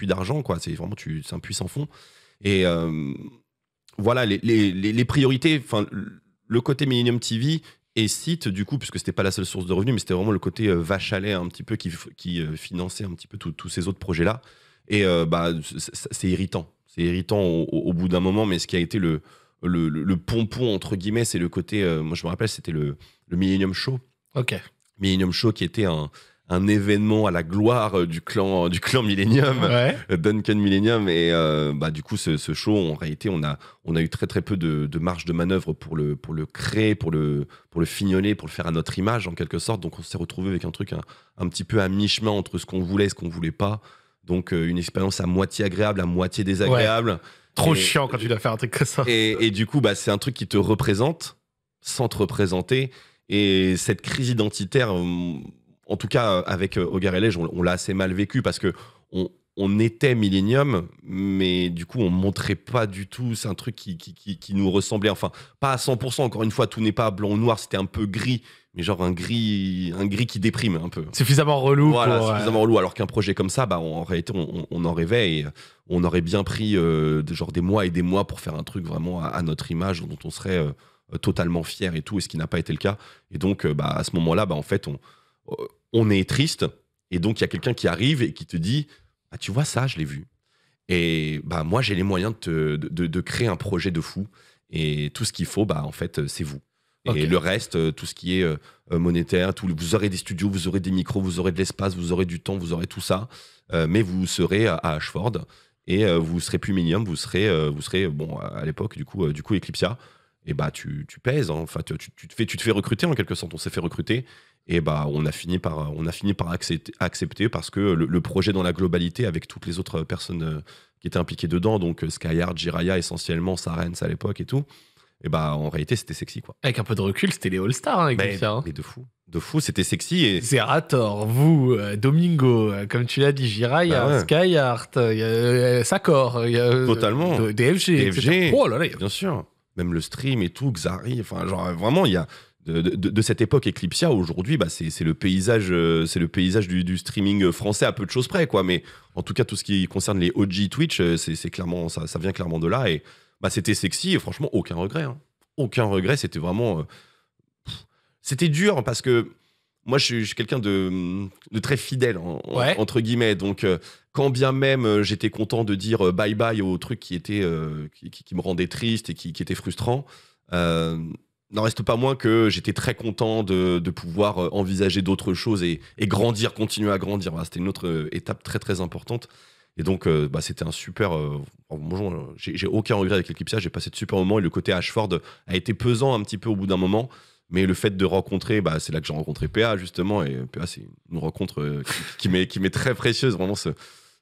d'argent, quoi. C'est vraiment tu, un puits sans fond. Et voilà, les, les, les, les priorités, le côté Millennium TV et site du coup puisque c'était pas la seule source de revenus mais c'était vraiment le côté euh, vache à lait un petit peu qui, qui euh, finançait un petit peu tous ces autres projets là et euh, bah c'est irritant c'est irritant au, bout d'un moment mais ce qui a été le le, pompon entre guillemets c'est le côté moi je me rappelle c'était le, le Millennium Show ok Millennium Show qui était un un événement à la gloire euh, du clan du clan Millennium, euh, Duncan Millennium et euh, bah du coup ce, show en réalité on a on a eu très très peu de, marge de manœuvre pour le pour le créer, pour le pour le fignoler, pour le faire à notre image en quelque sorte. Donc on s'est retrouvé avec un truc un, petit peu à mi-chemin entre ce qu'on voulait et ce qu'on voulait pas. Donc une expérience à moitié agréable, à moitié désagréable. Trop chiant quand tu dois faire un truc comme ça. Et, et du coup bah c'est un truc qui te représente sans te représenter et cette crise identitaire hum, en tout cas, euh, avec euh, Hogar on, l'a assez mal vécu parce que on, était Millennium, mais du coup, on montrait pas du tout. C'est un truc qui, qui, nous ressemblait. Enfin, pas à 100%. Encore une fois, tout n'est pas blanc ou noir. C'était un peu gris, mais genre un gris, un gris qui déprime un peu. Suffisamment relou. Voilà, euh, suffisamment relou. Alors qu'un projet comme ça, bah, on, en réalité, on, en rêvait et on aurait bien pris genre des mois et des mois pour faire un truc vraiment à, notre image dont on serait totalement fier et tout, et ce qui n'a pas été le cas. Et donc, bah, à ce moment-là, bah, en fait, on euh, on est triste, et donc il y a quelqu'un qui arrive et qui te dit ah, Tu vois, ça, je l'ai vu. Et bah, moi, j'ai les moyens de, de, créer un projet de fou. Et tout ce qu'il faut, bah, en fait, c'est vous. Et le reste, euh, tout ce qui est euh, monétaire, tout, vous aurez des studios, vous aurez des micros, vous aurez de l'espace, vous aurez du temps, vous aurez tout ça. mais vous serez à, Ashford et vous serez plus minimum, vous serez, vous serez bon, à l'époque, du coup, du coup, Eclipsia. Et bah, tu, pèses, hein. enfin, tu, tu, te fais, tu te fais recruter en quelque sorte. On s'est fait recruter et bah, on a fini par, on a fini par accepter, accepter parce que le, projet dans la globalité, avec toutes les autres personnes euh, qui étaient impliquées dedans, donc euh, Skyhard, Jiraya essentiellement, Sarens à l'époque et tout, et bah en réalité c'était sexy quoi. Avec un peu de recul, c'était les All-Stars hein, avec hein. de fou. De fou, c'était sexy et. Zerator, vous, euh, Domingo, comme tu l'as dit, Jiraya, bah ouais. Skyheart, Sakor, Totalement. DFG. Oh là là, a... bien sûr. Même le stream et tout, Xari, enfin genre vraiment il y a de, cette époque Eclipsia, aujourd'hui, bah, c'est le paysage, euh, c'est le paysage du, streaming français à peu de choses près, quoi. Mais en tout cas, tout ce qui concerne les OG Twitch, euh, c'est clairement, ça, vient clairement de là. Et bah, c'était sexy. Et franchement, aucun regret. Hein. Aucun regret. C'était vraiment, euh, c'était dur parce que moi, je suis, quelqu'un de, très fidèle, entre guillemets. Donc, quand bien même j'étais content de dire bye bye au truc qui, était qui, me rendait triste et qui, qui frustrant frustrants, n'en reste pas moins que j'étais très content de, pouvoir euh, envisager d'autres choses et, grandir, continuer à grandir. c'était une autre euh, étape très très importante. Et donc, euh, bah, c'était un super. Oh, bonjour. j'ai aucun regret avec l'équipe ça. J'ai passé de super moments et le côté Ashford a été pesant un petit peu au bout d'un moment. Mais le fait de rencontrer, bah, c'est là que j'ai rencontré PA justement. Et PA, c'est une rencontre qui, m'est très précieuse. Vraiment, ce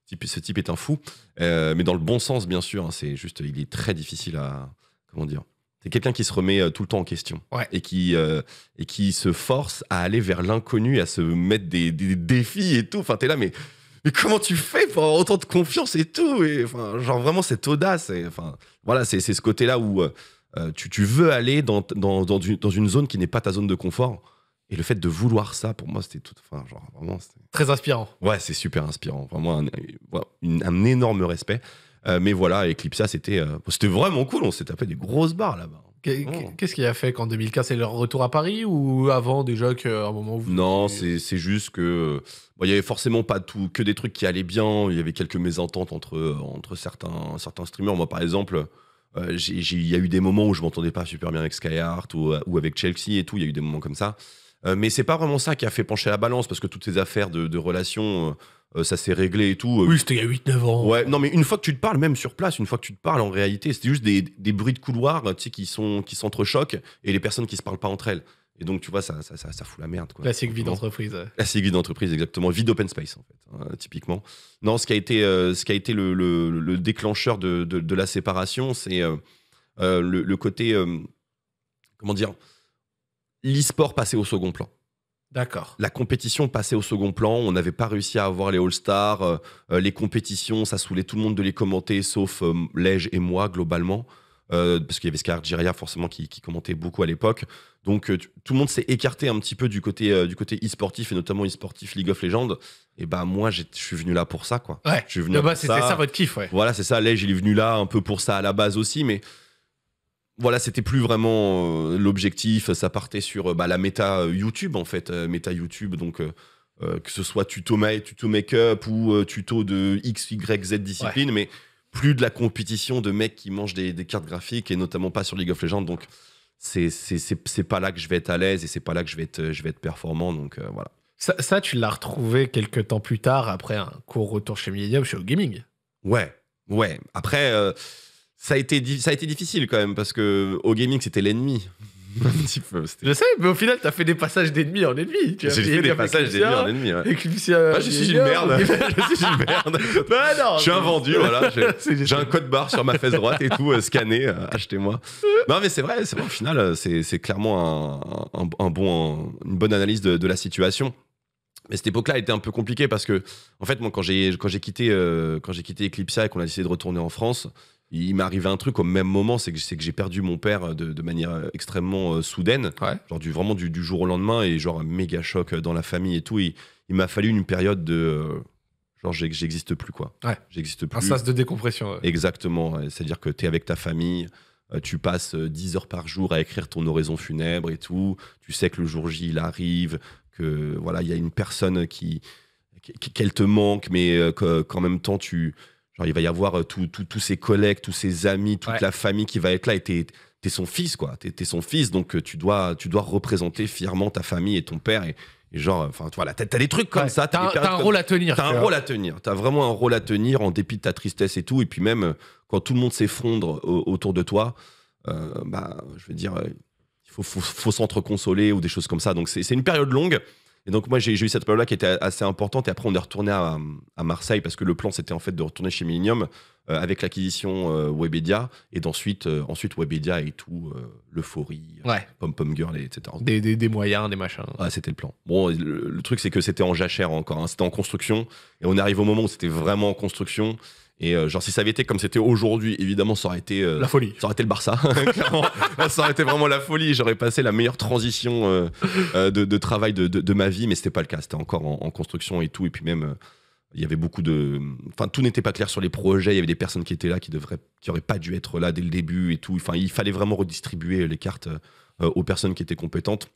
type, ce type est un fou. mais dans le bon sens, bien sûr. Hein, c'est juste, il est très difficile à. Comment dire c'est quelqu'un qui se remet euh, tout le temps en question et, qui, euh, et qui se force à aller vers l'inconnu, à se mettre des, défis et tout. Enfin, t'es là, mais, comment tu fais pour avoir autant de confiance et tout et, enfin, Genre vraiment cette audace. Et, enfin, voilà, c'est ce côté-là où euh, tu, veux aller dans, dans, une zone qui n'est pas ta zone de confort. Et le fait de vouloir ça, pour moi, c'était tout. Enfin, genre, vraiment. Très inspirant. Ouais, c'est super inspirant. Vraiment, un, un énorme respect. Euh, mais voilà, Eclipsa, c'était euh, c'était vraiment cool. On s'est tapé des grosses barres là-bas. Oh. Qu'est-ce qui a fait qu'en 2015, c'est leur retour à Paris ou avant déjà qu'à euh, un moment où vous... Non, c'est juste que il y avait forcément pas tout que des trucs qui allaient bien. Il y avait quelques mésententes entre entre certains certains streamers. Moi, par exemple. il y a eu des moments où je m'entendais pas super bien avec Skyheart ou, ou, avec Chelsea et tout, il y a eu des moments comme ça. Mais mais c'est pas vraiment ça qui a fait pencher la balance parce que toutes ces affaires de, de relations, euh, ça s'est réglé et tout. Euh, oui, c'était il y a 8-9 ans. Ouais, non, mais une fois que tu te parles, même sur place, une fois que tu te parles, en réalité, c'était juste des, bruits de couloir, tu sais, qui s'entrechoquent et les personnes qui se parlent pas entre elles. Et donc, tu vois, ça, ça, ça, fout la merde. Quoi, Classique vie d'entreprise. Classique vie d'entreprise, exactement. Vie d'open space, en fait, hein, typiquement. Non, ce qui a été, euh, ce qui a été le, déclencheur de, la séparation, c'est le, le, côté. comment dire L'e-sport passé au second plan. D'accord. La compétition passait au second plan. On n'avait pas réussi à avoir les All-Stars. Euh, euh, les compétitions, ça saoulait tout le monde de les commenter, sauf euh, Lège et moi, globalement. parce qu'il y avait Scar Giria, forcément, qui, commentait beaucoup à l'époque. Donc, tout le monde s'est écarté un petit peu du côté du côté e-sportif, et notamment e-sportif League of Legends. Et bah, moi, je suis venu là pour ça, quoi. Ouais. Je suis venu bah, bah, C'était ça. ça votre kiff, ouais. Voilà, c'est ça. Lège, il est venu là un peu pour ça à la base aussi, mais voilà, c'était plus vraiment euh, l'objectif. Ça partait sur euh, bah, la méta euh, YouTube, en fait. méta YouTube, donc que ce soit tuto, make-up ou tuto de X, Y, Z discipline, mais plus de la compétition de mecs qui mangent des, cartes graphiques et notamment pas sur League of Legends. Donc, c'est pas là que je vais être à l'aise et c'est pas là que je vais être, je vais être performant. Donc, voilà. Ça, tu l'as retrouvé quelques temps plus tard après un court retour chez Millennium, chez Gaming. Ouais, ouais. Après, ça a, été ça a été difficile quand même, parce que au gaming, c'était l'ennemi. je sais, mais au final, t'as fait des passages d'ennemis en ennemis. J'ai fait, fait des passages d'ennemis en ennemis. Ouais. Ah je, suis une merde. je suis une merde. Bah, non, je suis un vendu, voilà. J'ai un code barre sur ma fesse droite et tout, euh, scanné, euh, achetez-moi. Non, mais c'est vrai, au final, euh, c'est clairement un, un, bon, une bonne analyse de, la situation. Mais cette époque-là a été un peu compliquée parce que, en fait, moi, quand j'ai quitté, quand j'ai quitté Eclipsia et qu'on a décidé de retourner en France, il arrivé un truc au même moment, c'est que, j'ai perdu mon père euh, de, manière euh, extrêmement euh, soudaine, genre du, vraiment du, jour au lendemain, et genre un méga choc dans la famille et tout. il m'a fallu une période de. genre, j'existe plus, quoi. J'existe plus. Un sas de décompression. Exactement. C'est-à-dire que tu es avec ta famille, tu passes 10 heures par jour à écrire ton oraison funèbre et tout. Tu sais que le jour J, il arrive, que voilà, il y a une personne qui. qu'elle te manque, mais qu'en même temps, tu Genre, il va y avoir euh, tous ses collègues, tous ses amis, toute la famille qui va être là et t'es es son fils, quoi. T'es son fils, donc euh, tu dois, tu dois représenter fièrement ta famille et ton père. Et, genre, enfin, voilà, t'as des trucs comme ça. T'as un, rôle à tenir. T'as un rôle à tenir. T'as vraiment un rôle à tenir en dépit de ta tristesse et tout. Et puis même quand tout le monde s'effondre euh, autour de toi, bah, je veux dire, il faut, faut, faut s'entreconsoler ou des choses comme ça. Donc c'est une période longue. Et donc, moi, j'ai eu cette période-là qui était assez importante. Et après, on est retourné à, Marseille parce que le plan, c'était en fait de retourner chez Millennium euh, avec l'acquisition euh, Webedia et d'ensuite euh, ensuite Webedia et tout, l'euphorie, Pom Pom Girl, etc. Des, moyens, des machins. Ah, c'était le plan. Bon, le, truc, c'est que c'était en jachère encore. Hein. C'était en construction. Et on arrive au moment où c'était vraiment en construction. Et euh, genre, si ça avait été comme c'était aujourd'hui, évidemment, ça aurait été. Euh, la folie. Ça aurait été le Barça, ça aurait été vraiment la folie. J'aurais passé la meilleure transition euh, de, travail de, ma vie, mais c'était pas le cas. C'était encore en, construction et tout. Et puis même, il y avait beaucoup de. Enfin, tout n'était pas clair sur les projets. Il y avait des personnes qui étaient là qui devraient, qui pas dû être là dès le début et tout. Enfin, il fallait vraiment redistribuer les cartes aux personnes qui étaient compétentes.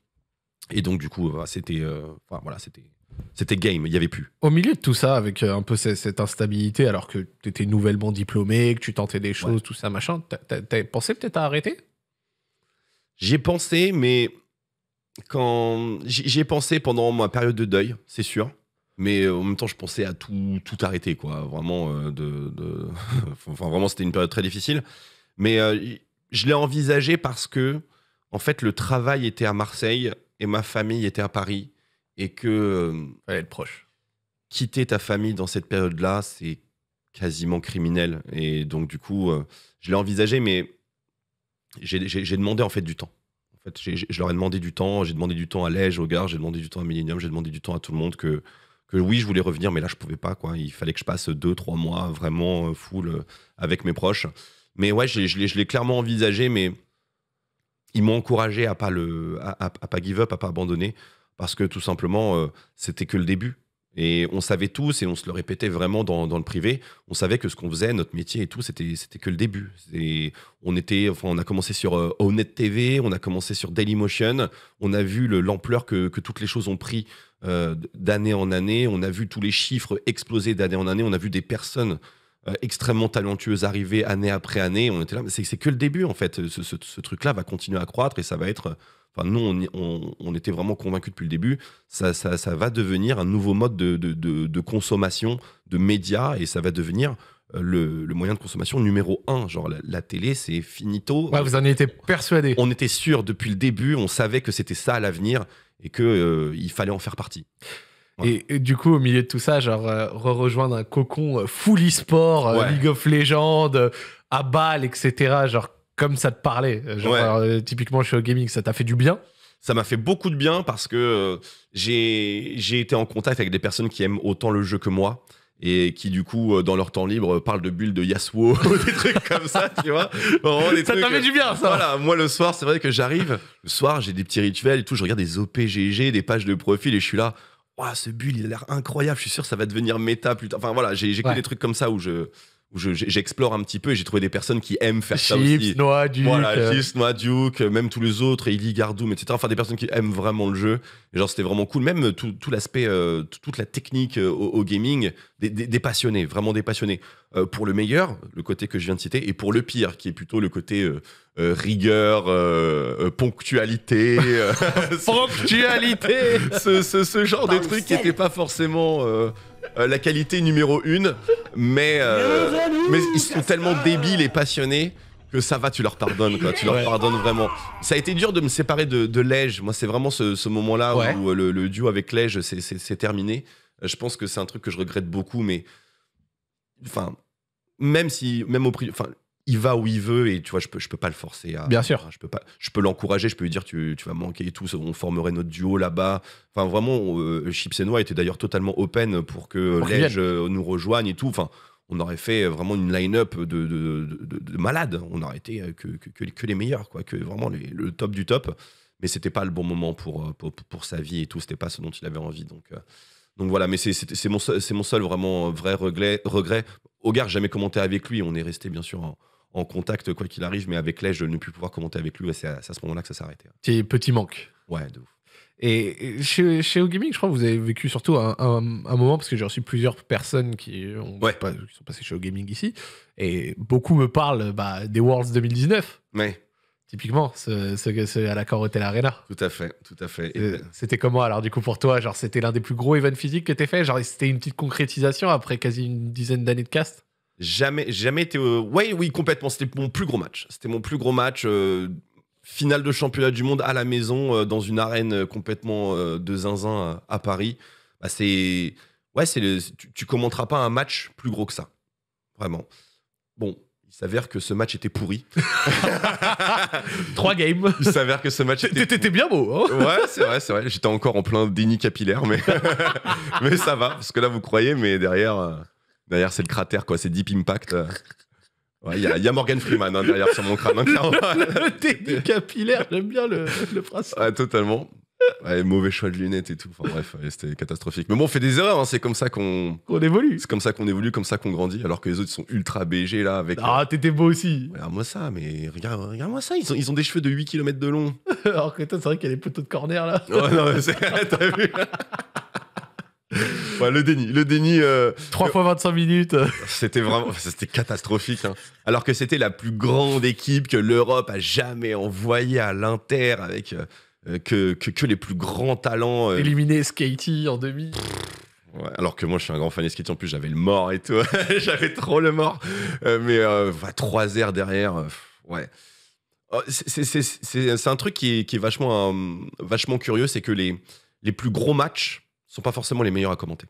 Et donc, du coup, bah, c'était. Enfin, voilà, c'était c'était game, il n'y avait plus. Au milieu de tout ça, avec euh, un peu cette instabilité, alors que tu étais nouvellement diplômé, que tu tentais des choses, tout ça, machin, t'as pensé peut-être à arrêter J'ai pensé, mais quand. j'ai pensé pendant ma période de deuil, c'est sûr. Mais euh, en même temps, je pensais à tout, tout arrêter, quoi. Vraiment, euh, de, enfin, vraiment, c'était une période très difficile. Mais je l'ai envisagé parce que, en fait, le travail était à Marseille et ma famille était à Paris et que être euh, proche. Quitter ta famille dans cette période-là, c'est quasiment criminel. Et donc, du coup, euh, je l'ai envisagé, mais j'ai demandé en fait du temps. En fait, je leur ai demandé du temps. J'ai demandé du temps à Lège, au Gard, j'ai demandé du temps à Millennium, j'ai demandé du temps à tout le monde que, que oui, je voulais revenir, mais là, je pouvais pas. Quoi. Il fallait que je passe deux, trois mois vraiment euh, full avec mes proches. Mais ouais, je l'ai clairement envisagé, mais ils m'ont encouragé à pas le, à, pas give up, à pas abandonner parce que tout simplement, euh, c'était que le début. Et on savait tous, et on se le répétait vraiment dans, le privé, on savait que ce qu'on faisait, notre métier et tout, c'était, que le début. Et on, était, on a commencé sur euh, honnête TV, on a commencé sur Dailymotion, on a vu l'ampleur que, toutes les choses ont pris euh, d'année en année, on a vu tous les chiffres exploser d'année en année, on a vu des personnes extrêmement talentueuses arriver année après année. On était là, mais c'est, que le début en fait. ce, truc-là va continuer à croître et ça va être Enfin, nous, on, était vraiment convaincus depuis le début. Ça, ça, va devenir un nouveau mode de, consommation de médias et ça va devenir euh, le, moyen de consommation numéro un. Genre, la, télé, c'est finito. Ouais, vous en étiez persuadé. On était sûr depuis le début, on savait que c'était ça l'avenir et que euh, il fallait en faire partie. Et, du coup, au milieu de tout ça, genre, euh, re rejoindre un cocon full e-sport, League of Legends, à balle, etc. Genre, comme ça te parlait. Euh, genre, euh, je suis typiquement, chez Gaming, ça t'a fait du bien ça m'a fait beaucoup de bien parce que euh, j'ai été en contact avec des personnes qui aiment autant le jeu que moi et qui du coup dans leur temps libre parlent de bulles de Yasuo des trucs comme ça tu vois ça t'a fait du bien ça voilà moi le soir c'est vrai que j'arrive le soir j'ai des petits rituels et tout je regarde des OPGG des pages de profil et je suis là Waouh, ce bulle il a l'air incroyable je suis sûr ça va devenir méta plus tard enfin voilà j'ai des trucs comme ça où je j'explore un petit peu et j'ai trouvé des personnes qui aiment faire ça aussi. Noah Duke. Voilà, euh. Chips, Noah même tous les autres, Eli Gardoum, etc. Enfin, des personnes qui aiment vraiment le jeu. genre, c'était vraiment cool. Même euh, tout, l'aspect, euh, toute la technique au, gaming, des, passionnés, vraiment des passionnés. Euh, pour le meilleur, le côté que je viens de citer, et pour le pire, qui est plutôt le côté rigueur, ponctualité. ponctualité ce, genre de truc qui n'était pas forcément euh, euh, la qualité numéro une, mais, mais ils sont tellement débiles et passionnés que ça va, tu leur pardonnes, quoi. Tu leur pardonnes vraiment. Ça a été dur de me séparer de, de Lège. Moi, c'est vraiment ce, moment-là où le, duo avec Lège, c'est terminé. Je pense que c'est un truc que je regrette beaucoup, mais enfin, même si, même au prix, enfin, il va où il veut et tu vois, je peux, je peux pas le forcer à. Bien sûr. Je peux pas, je peux l'encourager, je peux lui dire tu, tu vas manquer et tout, on formerait notre duo là-bas. Enfin, vraiment, euh, Chips et Noix étaient d'ailleurs totalement open pour que Lège euh, nous rejoigne et tout. Enfin, on aurait fait vraiment une line-up de, de, de, malades. On aurait été euh, que, que, que, les meilleurs, quoi, que vraiment le top du top. Mais c'était pas le bon moment pour, pour, sa vie et tout, c'était pas ce dont il avait envie. Donc. donc voilà, mais c'est mon, seul, mon seul vraiment vrai regret. regret. Hogar, jamais commenté avec lui. On est resté, bien sûr, en, contact, quoi qu'il arrive. Mais avec Lay, je ne plus pouvoir commenter avec lui. c'est à, ce moment-là que ça s'est arrêté. Petit manque. Ouais, de ouf. Et chez, chez Gaming, je crois que vous avez vécu surtout un, moment, parce que j'ai reçu plusieurs personnes qui, ont, pas, qui sont passées chez O'Gaming Gaming ici, et beaucoup me parlent bah, des Worlds 2019. Ouais. Typiquement, ce, ce, à la Corotel Arena. Tout à fait, tout à fait. Euh, c'était comment alors du coup pour toi Genre c'était l'un des plus gros events physiques que t'es fait Genre c'était une petite concrétisation après quasi une dizaine d'années de cast Jamais, jamais été... Euh, oui, complètement. C'était mon plus gros match. C'était mon plus gros match. final euh, finale de championnat du monde à la maison dans une arène complètement de zinzin à, Paris. Bah, c'est ouais, c'est tu, tu, commenteras pas un match plus gros que ça, vraiment. Bon, il s'avère que ce match était pourri. Trois games. Il s'avère que ce match était. T'étais bien beau. Hein. ouais, c'est vrai, c'est vrai. J'étais encore en plein déni capillaire, mais, mais ça va. Parce que là, vous croyez, mais derrière, euh, derrière c'est le cratère, quoi. C'est Deep Impact. Euh. Il y, a Morgan Freeman hein, derrière sur mon crâne. Hein, le, déni capillaire, j'aime bien le, le principe. Ouais, totalement mauvais choix de lunettes et tout. Enfin bref, c'était catastrophique. Mais bon, on fait des erreurs, hein. c'est comme ça qu'on. évolue. C'est comme ça qu'on évolue, comme ça qu'on grandit. Alors que les autres sont ultra BG là avec. Ah, euh, t'étais beau aussi. Regarde-moi ça, mais regarde, moi ça. Ils ont, ils ont des cheveux de 8 km de long. Alors que toi, c'est vrai qu'il y a les poteaux de corner là. Ouais, non, t'as vu. le déni, le déni. 3 euh, fois 25 minutes. C'était vraiment, c'était catastrophique. Hein. Alors que c'était la plus grande équipe que l'Europe a jamais envoyée à l'Inter avec euh, euh, que, les plus grands talents. Euh, Éliminer Skatey en demi. alors que moi, je suis un grand fan de Skatey. En plus, j'avais le mort et tout. j'avais trop le mort. Euh, mais euh, trois airs derrière. ouais. Oh, c'est un truc qui est, vachement, vachement curieux. C'est que les, les plus gros matchs sont pas forcément les meilleurs à commenter.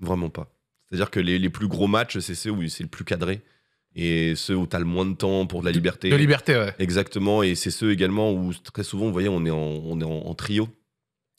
Vraiment pas. C'est-à-dire que les, les, plus gros matchs, c'est ceux où c'est le plus cadré et ceux où tu as le moins de temps pour de la liberté. De liberté, ouais. Exactement, et c'est ceux également où très souvent, vous voyez, on est en, on est en, trio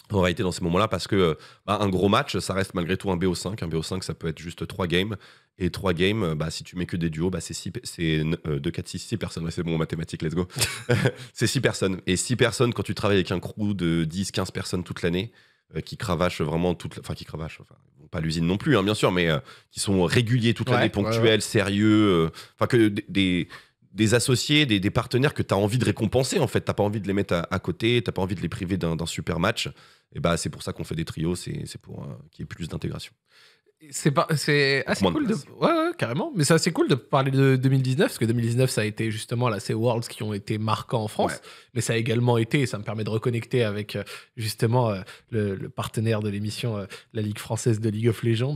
en réalité dans ces moments-là parce que bah, un gros match, ça reste malgré tout un BO5. Un BO5, ça peut être juste trois games. Et trois games, bah, si tu mets que des duos, bah, c'est euh, deux, 4, 6, six personnes. Ouais, c'est bon, mathématiques, let's go. c'est 6 personnes. Et 6 personnes, quand tu travailles avec un crew de 10, 15 personnes toute l'année, euh, qui cravache vraiment toute la... Enfin, qui cravache, enfin, pas l'usine non plus, hein, bien sûr, mais euh, qui sont euh, réguliers tout ouais, l'année, ponctuels, sérieux. Euh, enfin, que des, des associés, des, partenaires que tu as envie de récompenser, en fait. Tu pas envie de les mettre à, côté, tu pas envie de les priver d'un super match. Et bah, c'est pour ça qu'on fait des trios, c'est pour qu'il y ait plus d'intégration. C'est c'est assez cool de, ouais, carrément. Mais c'est assez cool de parler de 2019 parce que 2019 ça a été justement là ces Worlds qui ont été marquants en France, mais ça a également été, ça me permet de reconnecter avec euh, justement euh, le, le partenaire de l'émission, euh, la Ligue française de League of Legends.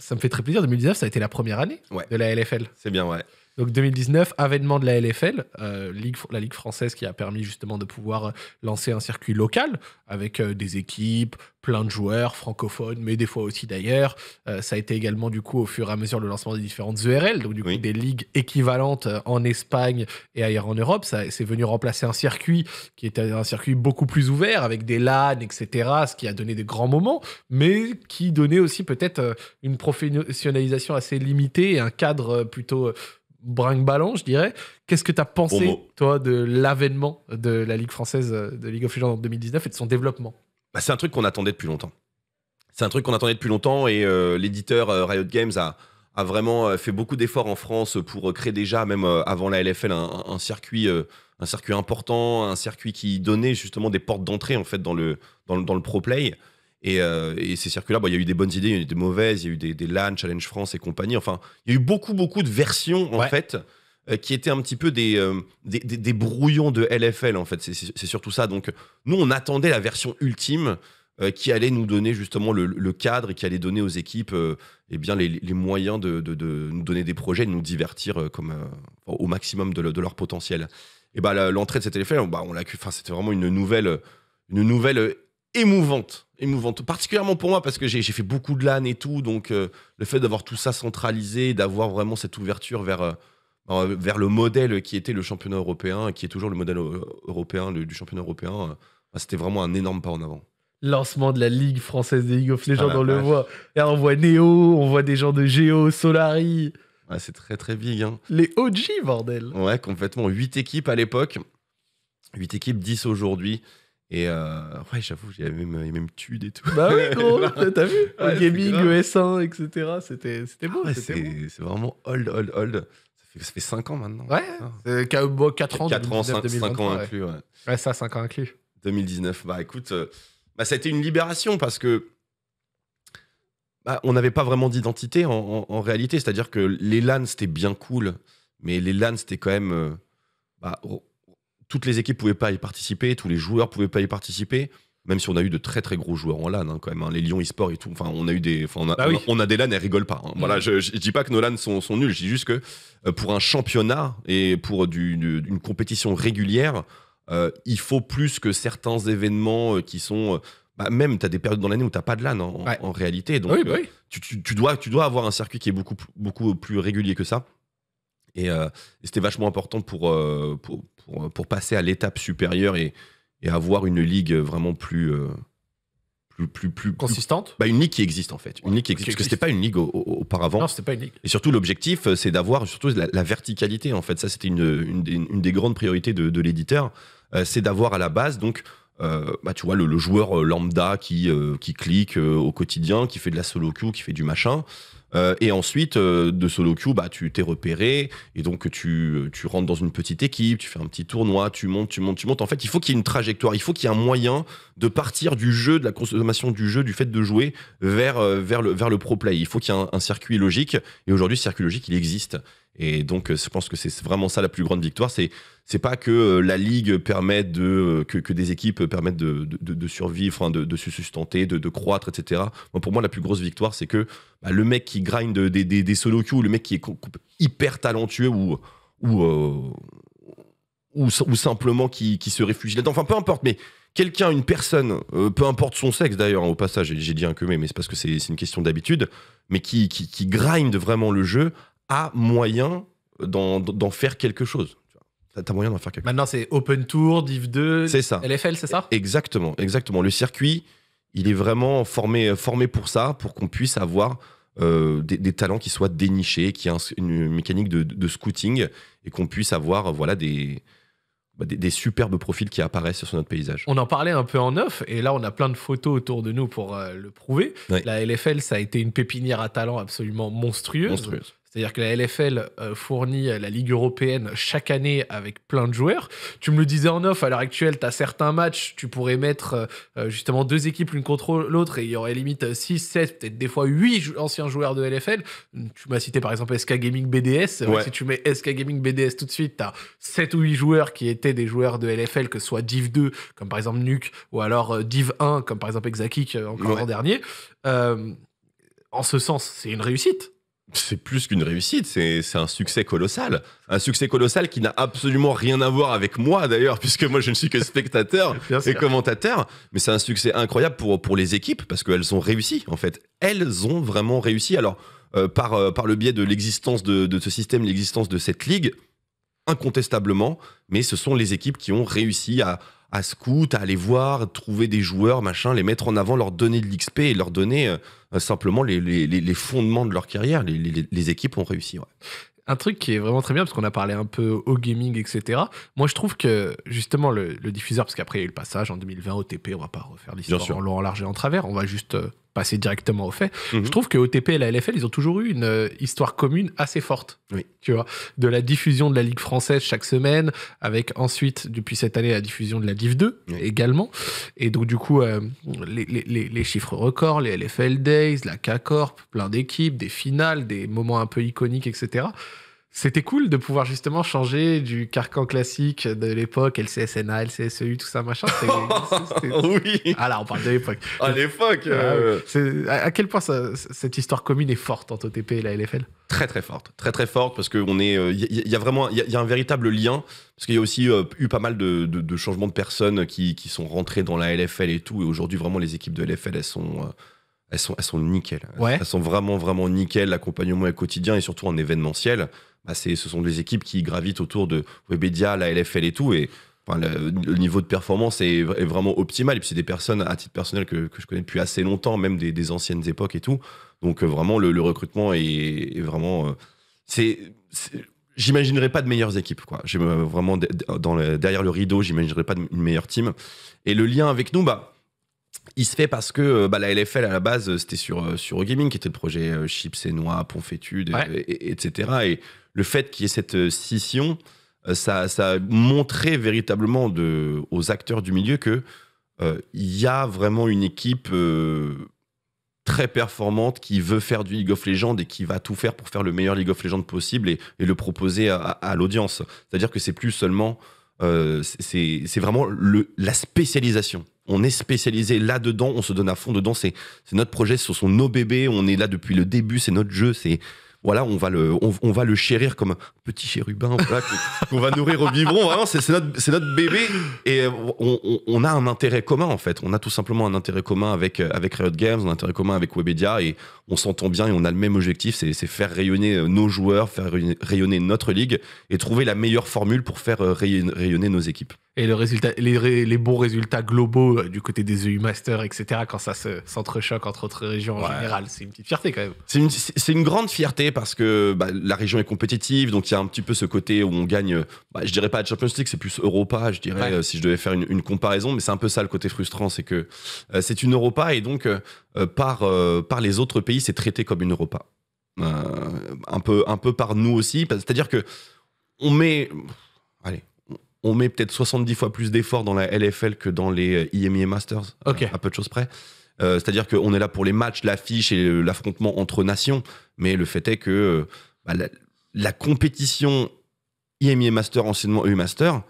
ça me fait très plaisir. 2019 ça a été la première année de la LFL. C'est bien ouais. Donc 2019, avènement de la LFL, euh, la ligue française qui a permis justement de pouvoir euh, lancer un circuit local avec euh, des équipes, plein de joueurs francophones, mais des fois aussi d'ailleurs. ça a été également du coup au fur et à mesure le lancement des différentes ERL, donc du coup des ligues équivalentes en Espagne et ailleurs en Europe. Ça s'est venu remplacer un circuit qui était un circuit beaucoup plus ouvert avec des LAN, etc. Ce qui a donné des grands moments, mais qui donnait aussi peut-être une professionnalisation assez limitée et un cadre plutôt brinque ballon je dirais. Qu'est-ce que tu as pensé, toi, de l'avènement de la Ligue française de League of Legends en 2019 et de son développement bah, C'est un truc qu'on attendait depuis longtemps. C'est un truc qu'on attendait depuis longtemps et euh, l'éditeur euh, Riot Games a, a, vraiment euh, fait beaucoup d'efforts en France pour créer déjà, même avant la LFL, un, un circuit. un circuit important, un circuit qui donnait justement des portes d'entrée en fait dans le, dans le, dans le pro play. Euh, et, ces circuits-là, il y a eu des bonnes idées, il y a eu des mauvaises, il y a eu des, des LAN, Challenge France et compagnie. Enfin, il y a eu beaucoup, beaucoup de versions, en fait, euh, qui étaient un petit peu des, euh, des, des brouillons de LFL, en fait. C'est surtout ça. Donc, nous, on attendait la version ultime qui allait nous donner justement le, cadre et qui allait donner aux équipes et eh bien, les, moyens de, de, de, nous donner des projets, de nous divertir comme, au maximum de, leur potentiel. Et bah, l'entrée de cet LFL, bah, on l'a, c'était vraiment une nouvelle, une nouvelle émouvante émouvante, particulièrement pour moi parce que j'ai fait beaucoup de LAN et tout, donc euh, le fait d'avoir tout ça centralisé, d'avoir vraiment cette ouverture vers, euh, bah, vers le modèle qui était le championnat européen, qui est toujours le modèle euh, européen du championnat européen, bah, c'était vraiment un énorme pas en avant. Lancement de la Ligue française des League of Legends, ah, on le voit. on voit Neo, on voit des gens de GEO, Solari. Ouais, ah, c'est très très big. Hein. Les OG, bordel. Ouais, complètement. huit équipes à l'époque. huit équipes, 10 aujourd'hui. Et euh, ouais, j'avoue, il y avait même, même Tude et tout. Bah oui, gros, t'as vu ouais, Gaming, le S1, etc. C'était, c'était ah beau. c'était c'est, vraiment old, old, old. Ça fait 5 ans maintenant. Ouais, ah. c'est 4 ans. 4 ans, 5, ans inclus. Ouais. ça, 5 ans inclus. 2019. Bah écoute, euh, bah, ça a été une libération parce que bah, on n'avait pas vraiment d'identité en, en, réalité. C'est-à-dire que les LAN, c'était bien cool, mais les LAN, c'était quand même. Euh, bah, oh, toutes les équipes pouvaient pas y participer, tous les joueurs pouvaient pas y participer. Même si on a eu de très très gros joueurs en LAN hein, quand même, hein, les Lions e et tout. Enfin, on a eu des, bah on a, des LAN, elles rigolent pas. Hein. Voilà, mm. je, ne dis pas que nos LAN sont, nuls, je dis juste que euh, pour un championnat et pour une compétition régulière, euh, il faut plus que certains événements euh, qui sont bah, même tu as des périodes dans l'année où tu pas de LAN en, réalité. Donc, bah Tu, dois, tu dois avoir un circuit qui est beaucoup, beaucoup plus régulier que ça. et c'était vachement important pour, pour, euh, pour, passer à l'étape supérieure et, et, avoir une ligue vraiment plus. Euh, plus, plus, consistante bah, Une ligue qui existe en fait. Une ligue qui existe, parce que c'était pas une ligue auparavant. Non, c'était pas une ligue. Et surtout, l'objectif, euh, c'est d'avoir surtout la, verticalité en fait. Ça, c'était une, une, des grandes priorités de, l'éditeur. c'est d'avoir à la base, donc, bah, tu vois, le, joueur lambda qui, qui clique au quotidien, qui fait de la solo queue, qui fait du machin. Euh, et ensuite, euh, de solo queue, bah, tu t'es repéré et donc tu, tu rentres dans une petite équipe, tu fais un petit tournoi, tu montes, tu montes, tu montes. En fait, il faut qu'il y ait une trajectoire, il faut qu'il y ait un moyen de partir du jeu, de la consommation du jeu, du fait de jouer vers, euh, vers, le, vers le pro play. Il faut qu'il y ait un, un circuit logique et aujourd'hui, ce circuit logique, il existe. Et donc, euh, je pense que c'est vraiment ça la plus grande victoire. C'est c'est pas que euh, la ligue permet, de euh, que, des équipes permettent de, de, survivre, de, de, se sustenter, de, croître, etc. pour moi, la plus grosse victoire, c'est que bah, le mec qui grind des, solo queues, le mec qui est hyper talentueux ou ou, ou, ou simplement qui, qui se réfugie là-dedans. Enfin, peu importe, mais quelqu'un, une personne, peu importe son sexe d'ailleurs, hein, au passage, j'ai dit un que mais, mais c'est parce que c'est une question d'habitude, mais qui, qui, qui grind vraiment le jeu a moyen d'en faire quelque chose. T'as moyen d'en faire quelque chose. Maintenant, c'est Open Tour, Div 2, ça. LFL, c'est ça Exactement, exactement. Le circuit, il est vraiment formé, formé pour ça, pour qu'on puisse avoir euh, des, talents qui soient dénichés, qui aient une mécanique de, de scouting et qu'on puisse avoir voilà, bah, des, des, superbes profils qui apparaissent sur notre paysage. On en parlait un peu en neuf, et là on a plein de photos autour de nous pour euh, le prouver. La LFL, ça a été une pépinière à talent absolument monstrueuse. C'est-à-dire que la LFL euh, fournit la Ligue européenne chaque année avec plein de joueurs. Tu me le disais en off, à l'heure actuelle, tu as certains matchs, tu pourrais mettre euh, euh, justement deux équipes l'une contre l'autre et il y aurait limite 6, 7, peut-être des fois 8 anciens joueurs de LFL. Hum, tu m'as cité par exemple SK Gaming BDS. Si tu mets SK Gaming BDS tout de suite, tu as 7 ou 8 joueurs qui étaient des joueurs de LFL, que ce soit Div 2, comme par exemple Nuke, ou alors Div 1, comme par exemple Exakik encore l'an dernier. en ce sens, c'est une réussite c'est plus qu'une réussite, c'est un succès colossal. Un succès colossal qui n'a absolument rien à voir avec moi d'ailleurs, puisque moi je ne suis que spectateur et commentateur. Mais c'est un succès incroyable pour, pour les équipes, parce qu'elles ont réussi en fait. Elles ont vraiment réussi. Alors, euh, par, euh, par le biais de l'existence de, ce système, l'existence de cette ligue, incontestablement, mais ce sont les équipes qui ont réussi à, à scout, à aller voir, trouver des joueurs, machin, les mettre en avant, leur donner de l'XP et leur donner. Euh, euh, simplement les, les, fondements de leur carrière. Les, équipes ont réussi. Un truc qui est vraiment très bien, parce qu'on a parlé un peu au gaming, etc. Moi, je trouve que justement, le, diffuseur, parce qu'après, il y a eu le passage en 2020 au TP, on va pas refaire l'histoire on long, en large et en travers, on va juste euh, passer directement au fait, mhm. je trouve que OTP et la LFL, ils ont toujours eu une euh, histoire commune assez forte. Oui. Tu vois, de la diffusion de la Ligue française chaque semaine, avec ensuite, depuis cette année, la diffusion de la Div 2 également. Et donc, du coup, euh, les, les, chiffres records, les LFL Days, la K-Corp, plein d'équipes, des finales, des moments un peu iconiques, etc. C'était cool de pouvoir justement changer du carcan classique de l'époque, LCSNA, LCSEU, tout ça, machin. oui. Ah là, on parle de l'époque. À l'époque. Ah, euh. À quel point cette histoire commune est forte entre TP et la LFL Très très forte, très très forte parce qu'il est, il euh, y, a vraiment, il a un véritable lien parce qu'il y a aussi euh, eu pas mal de, changements de personnes qui, qui, sont rentrées dans la LFL et tout. Et aujourd'hui, vraiment, les équipes de LFL, elles sont elles sont, elles sont nickel. Elles sont vraiment, vraiment nickel. L'accompagnement est quotidien et surtout en événementiel. Ah, ce sont des équipes qui gravitent autour de Webedia, la LFL et tout. Et le, niveau de performance est, vraiment optimal. Et puis, c'est des personnes, à titre personnel, que, je connais depuis assez longtemps, même des, anciennes époques et tout. Donc, euh, vraiment, le, recrutement est, vraiment. Euh, c'est, j'imaginerais pas de meilleures équipes, quoi. vraiment, dans le, derrière le rideau, j'imaginerais pas une meilleure team. Et le lien avec nous, bah. Il se fait parce que euh, bah, la LFL à la base c'était sur sur Gaming qui était le projet Chips et Noix, pomfétude etc. Et le fait qu'il y ait cette euh, scission, euh, ça, ça, a montré véritablement aux acteurs du milieu qu'il euh, y a vraiment une équipe très performante qui veut faire du League of Legends et qui va tout faire pour faire le meilleur League of Legends possible et, le proposer à, l'audience. C'est-à-dire que c'est plus seulement, c'est vraiment la spécialisation. On est spécialisé là-dedans, on se donne à fond dedans. C'est notre projet, ce son nos bébés. On est là depuis le début, c'est notre jeu, c'est voilà, on va le, on, va le chérir comme un petit chérubin voilà, qu'on va nourrir au biberon. Vraiment, c'est notre, notre, bébé et on, a un intérêt commun en fait. On a tout simplement un intérêt commun avec avec Riot Games, un intérêt commun avec Webedia et on s'entend bien et on a le même objectif, c'est faire rayonner nos joueurs, faire rayonner notre ligue et trouver la meilleure formule pour faire rayonner nos équipes et le résultat, les, bons résultats globaux euh, du côté des EU Masters, etc., quand ça s'entrechoque entre autres régions en général, c'est une petite fierté quand même. C'est une, grande fierté parce que bah, la région est compétitive, donc il y a un petit peu ce côté où on gagne, bah, je dirais pas la Champions League, c'est plus Europa, je dirais, euh, si je devais faire une, comparaison, mais c'est un peu ça le côté frustrant, c'est que euh, c'est une Europa et donc par, par les autres pays, c'est traité comme une Europa. un, peu, un peu par nous aussi, c'est-à-dire que on met. Allez, on met peut-être 70 fois plus d'efforts dans la LFL que dans les IMEA euh, e Masters, euh, à peu de choses près. Euh, c'est-à-dire qu'on est là pour les matchs, l'affiche et l'affrontement entre nations, mais le fait est que bah, la, compétition IMEA e Master, anciennement EU e Master,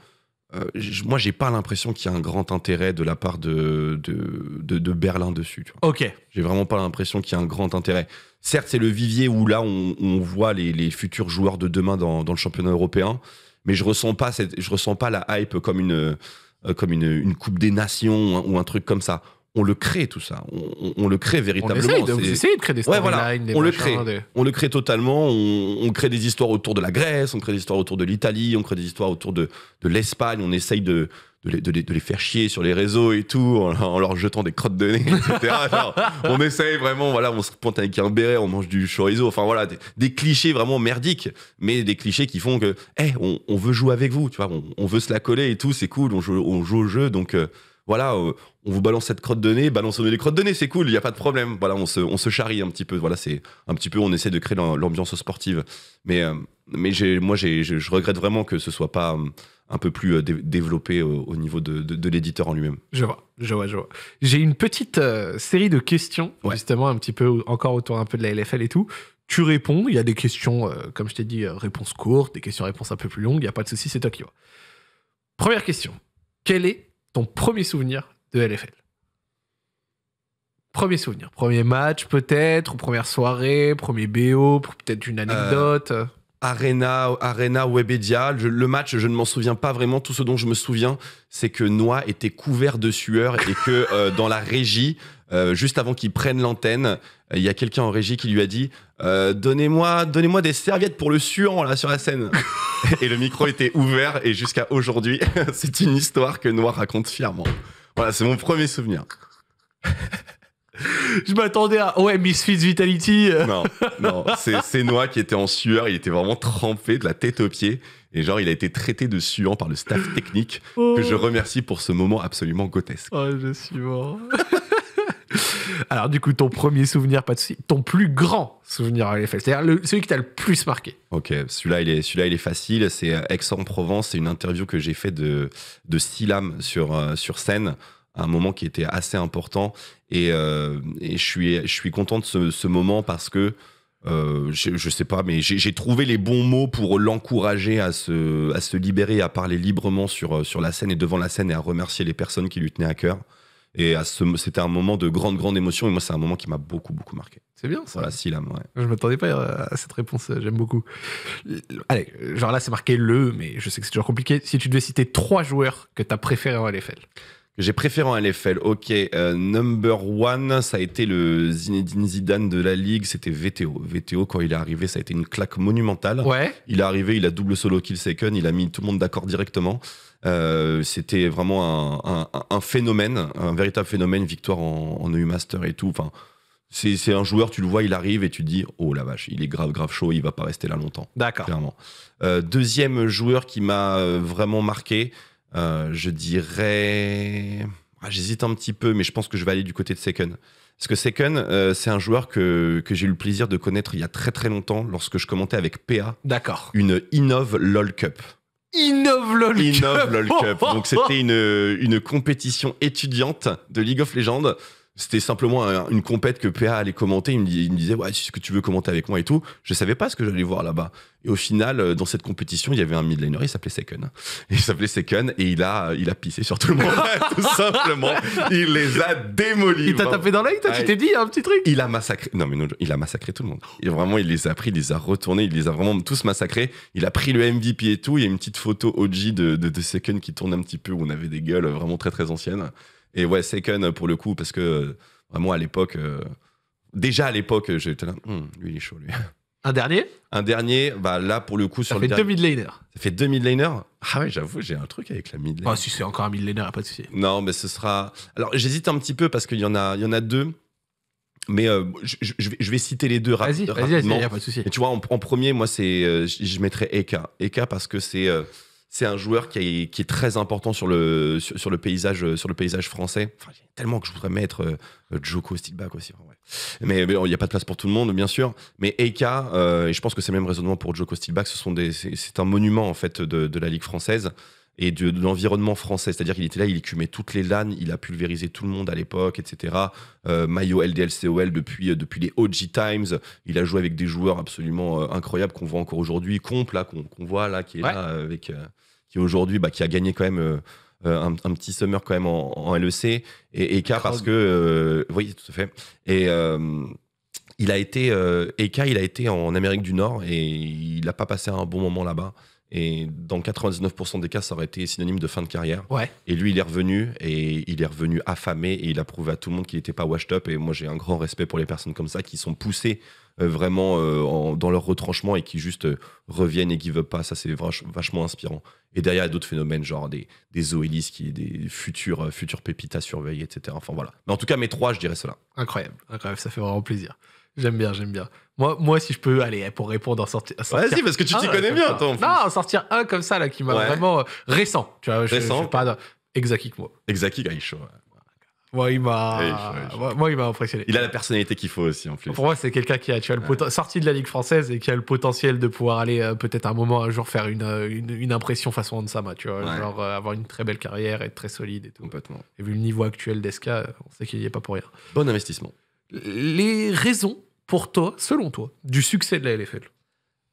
moi, moi, j'ai pas l'impression qu'il y a un grand intérêt de la part de, de, Berlin dessus. Ok. J'ai vraiment pas l'impression qu'il y a un grand intérêt. Certes, c'est le vivier où là, on, voit les, futurs joueurs de demain dans le championnat européen mais je ressens pas cette, je ressens pas la hype comme une, euh, comme une, Coupe des Nations ou un truc comme ça on le crée tout ça. On, le crée véritablement. On vous essayez de créer des Ouais, voilà. on le crée. On le crée totalement. On, crée des histoires autour de la Grèce, on crée des histoires autour de l'Italie, on crée des histoires autour de, de l'Espagne. On essaye de, de les, faire chier sur les réseaux et tout, en, leur jetant des crottes de nez, etc. on essaye vraiment, voilà, on se pointe avec un béret, on mange du chorizo, enfin voilà, des, clichés vraiment merdiques, mais des clichés qui font que, hé, eh, on, veut jouer avec vous, tu vois, on, on veut se la coller et tout, c'est cool, on joue, au jeu, donc euh, voilà, euh, on vous balance cette crotte de nez, balancez-nous des crottes de nez, c'est cool, il n'y a pas de problème, voilà, on se, charrie un petit peu, voilà, c'est un petit peu, on essaie de créer l'ambiance sportive. Mais, euh, mais mais moi, je regrette vraiment que ce soit pas un peu plus euh, développé euh, au, niveau de, l'éditeur en lui-même. Je vois, je vois, je vois. J'ai une petite euh, série de questions, justement, un petit peu encore autour un peu de la LFL et tout. Tu réponds, il y a des questions, comme je t'ai dit, réponses courtes, des questions-réponses un peu plus longues, il n'y a pas de souci, c'est toi qui vois. Première question, quel est ton premier souvenir de LFL Premier souvenir, premier match peut-être, première soirée, premier BO, peut-être une anecdote Arena, Arena Webedia. le match, je ne m'en souviens pas vraiment. Tout ce dont je me souviens, c'est que Noah était couvert de sueur et que euh, dans la régie, euh, juste avant qu'il prenne l'antenne, euh, il y a quelqu'un en régie qui lui a dit Donnez-moi donnez donnez-moi des serviettes pour le suant là sur la scène. et le micro était ouvert et jusqu'à aujourd'hui, c'est une histoire que Noah raconte fièrement. Voilà, c'est mon premier souvenir. Je m'attendais à ouais Misfits Vitality. non, non, c'est Noah qui était en sueur, il était vraiment trempé de la tête aux pieds et genre il a été traité de suant par le staff technique que je oh. remercie pour ce moment absolument grotesque. Oh, je suis mort. Alors du coup, ton premier souvenir, pas de souci, ton plus grand souvenir à l'EFL, c'est-à-dire celui qui t'a le plus marqué. Ok, celui-là il est, celui-là il est facile. C'est euh, Aix-en-Provence, c'est une interview que j'ai fait de de Silam sur euh, sur scène un moment qui était assez important. Et, euh, et je, suis, je suis content de ce, ce moment parce que euh, je, je, sais pas, mais j'ai trouvé les bons mots pour l'encourager à se, à se libérer, à parler librement sur, sur la scène et devant la scène et à remercier les personnes qui lui tenaient à cœur. Et c'était un moment de grande, grande émotion. Et moi, c'est un moment qui m'a beaucoup, beaucoup marqué. C'est bien ça. Voilà, Silam, ouais. Je m'attendais pas à cette réponse. J'aime beaucoup. Allez, genre là, c'est marqué le, mais je sais que c'est toujours compliqué. Si tu devais citer trois joueurs que tu as préférés en LFL j'ai préféré en LFL. Ok, euh, number one, ça a été le Zinedine Zidane de la ligue, c'était VTO. VTO, quand il est arrivé, ça a été une claque monumentale. Ouais. Il est arrivé, il a double solo kill second, il a mis tout le monde d'accord directement. Euh, c'était vraiment un, phénomène, un véritable phénomène, victoire en, EU e Master et tout. Enfin, c'est un joueur, tu le vois, il arrive et tu te dis Oh la vache, il est grave, grave chaud, il va pas rester là longtemps. D'accord. Clairement. Euh, deuxième joueur qui m'a vraiment marqué, euh, je dirais. Ah, j'hésite un petit peu, mais je pense que je vais aller du côté de Seken. Parce que Seken, euh, c'est un joueur que, j'ai eu le plaisir de connaître il y a très très longtemps lorsque je commentais avec PA. D'accord. Une Innov LOL Cup. Innov LOL Cup. LOL Cup. Donc c'était une, une compétition étudiante de League of Legends c'était simplement une compète que PA allait commenter. Il me, disait, ouais, c'est ce que tu veux commenter avec moi et tout. Je savais pas ce que j'allais voir là-bas. Et au final, euh, dans cette compétition, il y avait un midlaner, il s'appelait Seken. Il s'appelait Seken et il a, il a pissé sur tout le monde, tout simplement. Il les a démolis. Il t'a tapé dans l'œil, toi, tu t'es dit un petit truc. Il a massacré. Non, mais non, il a massacré tout le monde. vraiment, il les a pris, il les a retournés, il les a vraiment tous massacrés. Il a pris le MVP et tout. Il y a une petite photo OG de, de, qui tourne un petit peu où on avait des gueules vraiment très très anciennes. Et ouais, Seiken pour le coup, parce que euh, vraiment à l'époque, euh, déjà à l'époque, j'étais là, hmm, lui il est chaud lui. Un dernier Un dernier, bah là pour le coup ça sur fait le. Deux fait mid laners. Ça fait deux laners Ah ouais, j'avoue, j'ai un truc avec la mid. Ah oh, si c'est encore un mid laner, pas de souci. Non, mais ce sera. Alors j'hésite un petit peu parce qu'il y en a, a deux. Mais euh, je, vais, citer les deux rapidement. Vas-y, vas-y, pas de souci. tu vois, en, premier, moi c'est, je mettrais Eka. Eka parce que c'est c'est un joueur qui est, très important sur le, sur, le, paysage, sur le paysage français. Enfin, tellement que je voudrais mettre euh, Joko Steelback aussi. Mais il n'y a pas de place pour tout le monde, bien sûr. Mais Eka, euh, et je pense que c'est le même raisonnement pour Joko Steelback, c'est un monument en fait de la Ligue française et de, l'environnement français. C'est-à-dire qu'il était là, il écumait toutes les LAN, il a pulvérisé tout le monde à l'époque, etc. Euh, Mayo LDLCOL depuis, euh, depuis les OG Times, il a joué avec des joueurs absolument euh, incroyables qu'on voit encore aujourd'hui. Comp, là, qu'on voit, là, qui est là, avec, qui aujourd'hui, bah, qui a gagné quand même. un, petit summer quand même en, LEC et, Eka, parce que oui tout à fait et il a été Eka il a été en Amérique du Nord et il n'a pas passé un bon moment là-bas et dans 99% des cas, ça aurait été synonyme de fin de carrière. Ouais. Et lui, il est revenu et il est revenu affamé et il a prouvé à tout le monde qu'il n'était pas washed up. Et moi, j'ai un grand respect pour les personnes comme ça qui sont poussées euh, vraiment euh, dans leur retranchement et qui juste euh, reviennent et qui up pas. Ça, c'est vachement inspirant. Et derrière, il y a d'autres phénomènes, genre des, des qui qui des futurs, futurs pépites à surveiller, etc. Enfin voilà. Mais en tout cas, mes trois, je dirais cela. Incroyable, incroyable. Ça fait vraiment plaisir. J'aime bien, j'aime bien. Moi, moi, si je peux, aller pour répondre, en sortir. Vas-y, parce que tu t'y connais bien, toi. Non, en sortir un comme ça, là, qui m'a vraiment. Euh, récent, tu vois. Je, récent. suis pas Exaki, moi. Exaki, Gaïcho. Moi, il m'a, moi, moi, il m'a impressionné. Il a la personnalité qu'il faut aussi, en plus. Pour moi, c'est quelqu'un qui a, tu le sorti de la Ligue française et qui a le potentiel de pouvoir aller euh, peut-être un moment, un jour, faire une, euh, une, impression façon Ansama, tu vois. Genre, avoir une très belle carrière, être très solide et tout. Complètement. Et vu le niveau actuel d'Esca, on sait qu'il n'y est pas pour rien. Bon investissement les raisons pour toi, selon toi, du succès de la LFL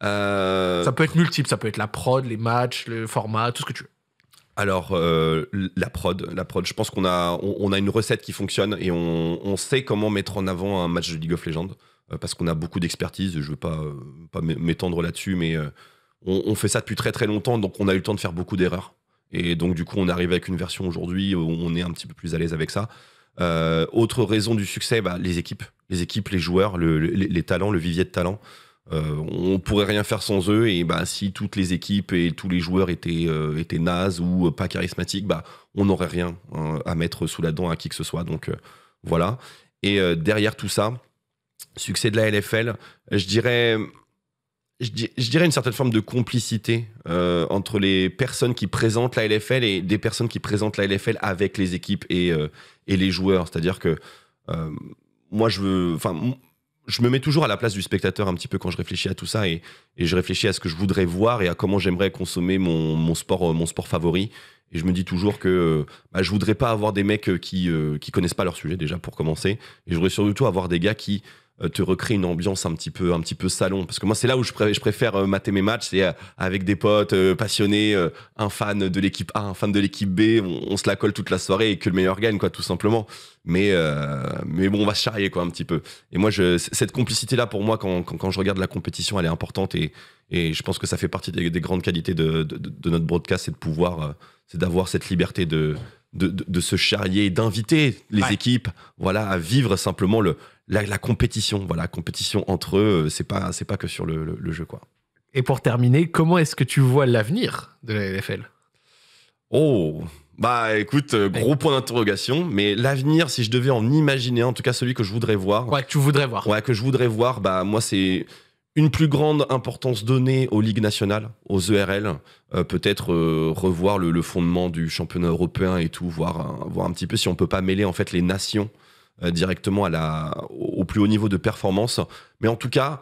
euh, Ça peut être multiple, ça peut être la prod, les matchs, le format, tout ce que tu veux. Alors euh, la prod, la Je pense qu'on a, on, a une recette qui fonctionne et on, sait comment mettre en avant un match de League of Legends euh, parce qu'on a beaucoup d'expertise. Je ne veux pas, pas m'étendre là-dessus, mais on, on, fait ça depuis très très longtemps, donc on a eu le temps de faire beaucoup d'erreurs. Et donc du coup, on arrive avec une version aujourd'hui où on est un petit peu plus à l'aise avec ça. Euh, autre raison du succès, bah, les équipes, les équipes, les joueurs, les talents, le vivier de talents. On euh, on pourrait rien faire sans eux et bah, si toutes les équipes et tous les joueurs étaient euh, nazes ou pas charismatiques, bah, on n'aurait rien hein, à mettre sous la dent à qui que ce soit. Donc voilà. Et derrière tout ça, succès de la LFL, je dirais je, dirais une certaine forme de complicité euh, entre les personnes qui présentent la LFL et des personnes qui présentent la LFL avec les équipes et, euh, et les joueurs. C'est-à-dire que euh, moi, je veux, enfin, je me mets toujours à la place du spectateur un petit peu quand je réfléchis à tout ça et, je réfléchis à ce que je voudrais voir et à comment j'aimerais consommer mon, sport, mon sport favori. Et je me dis toujours que bah, je voudrais pas avoir des mecs qui, qui connaissent pas leur sujet déjà pour commencer. Et je voudrais surtout avoir des gars qui euh, te recréer une ambiance un petit peu, un petit peu salon. Parce que moi, c'est là où je, je préfère euh, mater mes matchs, c'est euh, avec des potes passionnés, un fan de l'équipe A, un fan de l'équipe B, on, se la colle toute la soirée et que le meilleur gagne, quoi, tout simplement. Mais, mais bon, on va se charrier, quoi, un petit peu. Et moi, je, cette complicité-là, pour moi, quand, je regarde la compétition, elle est importante et, je pense que ça fait partie des, grandes qualités de, notre broadcast, c'est de pouvoir, c'est d'avoir cette liberté de, de, se charrier, d'inviter les équipes voilà, à vivre simplement le, la, compétition, voilà, compétition entre eux, euh, c'est pas, c'est pas que sur le, jeu, quoi. Et pour terminer, comment est-ce que tu vois l'avenir de la NFL Oh, bah écoute, euh, gros point d'interrogation, mais l'avenir, si je devais en imaginer, en tout cas celui que je voudrais voir. Ouais, que tu voudrais voir. Ouais, que je voudrais voir, bah moi c'est une plus grande importance donnée aux ligues nationales, aux ERL, euh, peut-être revoir le, le, fondement du championnat européen et tout, voir, voir un petit peu si on peut pas mêler en fait les nations euh, directement à la, au plus haut niveau de performance. Mais en tout cas,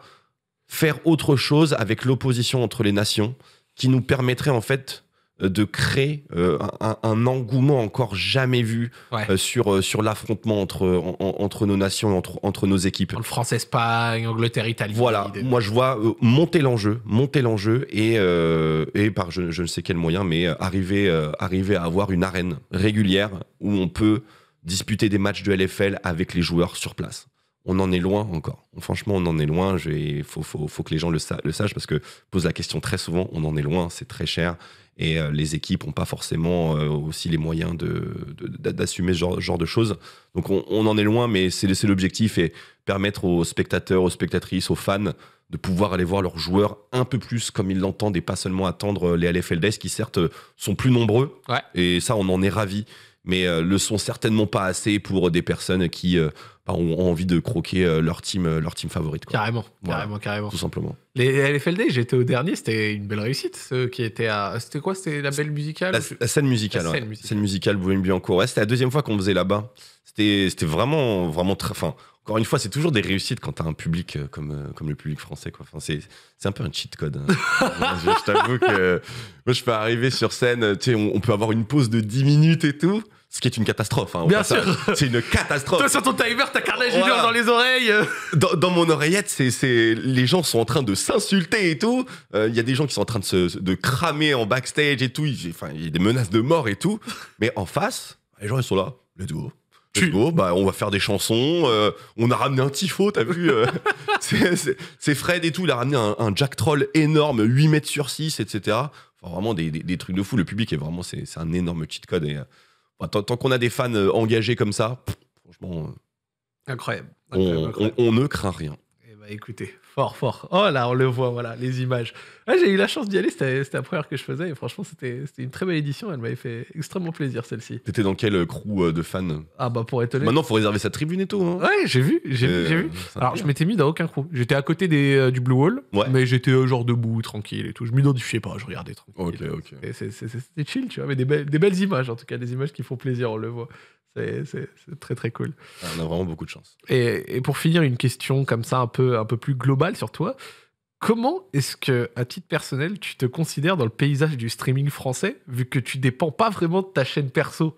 faire autre chose avec l'opposition entre les nations qui nous permettrait en fait euh, de créer euh, un, engouement encore jamais vu sur, sur l'affrontement entre, entre nos nations, entre, entre nos équipes. France-Espagne, Angleterre-Italie. Voilà, moi je vois monter l'enjeu, monter l'enjeu et, et par je, ne sais quel moyen, mais arriver, arriver à avoir une arène régulière où on peut disputer des matchs de LFL avec les joueurs sur place. On en est loin encore. Franchement, on en est loin. Il faut, que les gens le, sachent parce que pose la question très souvent. On en est loin. C'est très cher et euh, les équipes n'ont pas forcément euh, aussi les moyens d'assumer ce genre, de choses. Donc on, en est loin, mais c'est l'objectif et permettre aux spectateurs, aux spectatrices, aux fans de pouvoir aller voir leurs joueurs un peu plus comme ils l'entendent et pas seulement attendre les LFL Days qui certes sont plus nombreux. Et ça, on en est ravi mais euh, le sont certainement pas assez pour euh, des personnes qui euh, bah, ont envie de croquer leur team, leur team favorite. Carrément, carrément, carrément. Tout simplement. Les LFLD, j'étais au dernier, c'était une belle réussite. Ceux qui C'était quoi C'était la belle musicale la, scène musicale. La scène musicale, scène en cours. C'était la deuxième fois qu'on faisait là-bas. C'était vraiment, vraiment très. Fin, encore une fois, c'est toujours des réussites quand as un public comme, comme le public français. Quoi. Enfin, c'est, un peu un cheat code. Hein. je, t'avoue que moi, je peux arriver sur scène, on, peut avoir une pause de 10 minutes et tout. Ce qui est une catastrophe. Hein, Bien sûr. C'est une catastrophe. Toi, sur ton timer, t'as carnage voilà. dans les oreilles. Dans, mon oreillette, c'est, les gens sont en train de s'insulter et tout. Il euh, y a des gens qui sont en train de, se, de cramer en backstage et tout. Il y a des menaces de mort et tout. Mais en face, les gens, ils sont là. Let's go. Let's go. Bah, on va faire des chansons. Euh, on a ramené un tifo, t'as vu euh. C'est Fred et tout. Il a ramené un, jack troll énorme, 8 mètres sur 6, etc. Enfin, vraiment des, des, trucs de fou. Le public est vraiment, c'est un énorme cheat code. Et, bah, tant, qu'on a des fans euh, engagés comme ça, franchement, euh, incroyable, on, ne craint rien. Eh ben, écoutez, Fort, fort. Oh là, on le voit, voilà, les images. Ah, j'ai eu la chance d'y aller, c'était la première que je faisais, et franchement, c'était une très belle édition, elle m'avait fait extrêmement plaisir celle-ci. T'étais dans quel euh, crew euh, de fans Ah bah pour étonner. Maintenant, faut réserver sa tribune et tout. Hein. Ouais, j'ai vu, j'ai vu euh, vu. vu. Alors, je m'étais mis dans aucun crew. J'étais à côté des, du Blue Wall, mais j'étais genre debout, tranquille et tout. Je m'identifiais pas, je regardais tranquille. Ok, ok. C'était chill, tu vois, mais des, des belles images, en tout cas, des images qui font plaisir, on le voit. C'est très très cool. Ah, on a vraiment beaucoup de chance. Et, pour finir, une question comme ça un peu, un peu plus globale sur toi. Comment est-ce que, à titre personnel, tu te considères dans le paysage du streaming français, vu que tu dépends pas vraiment de ta chaîne perso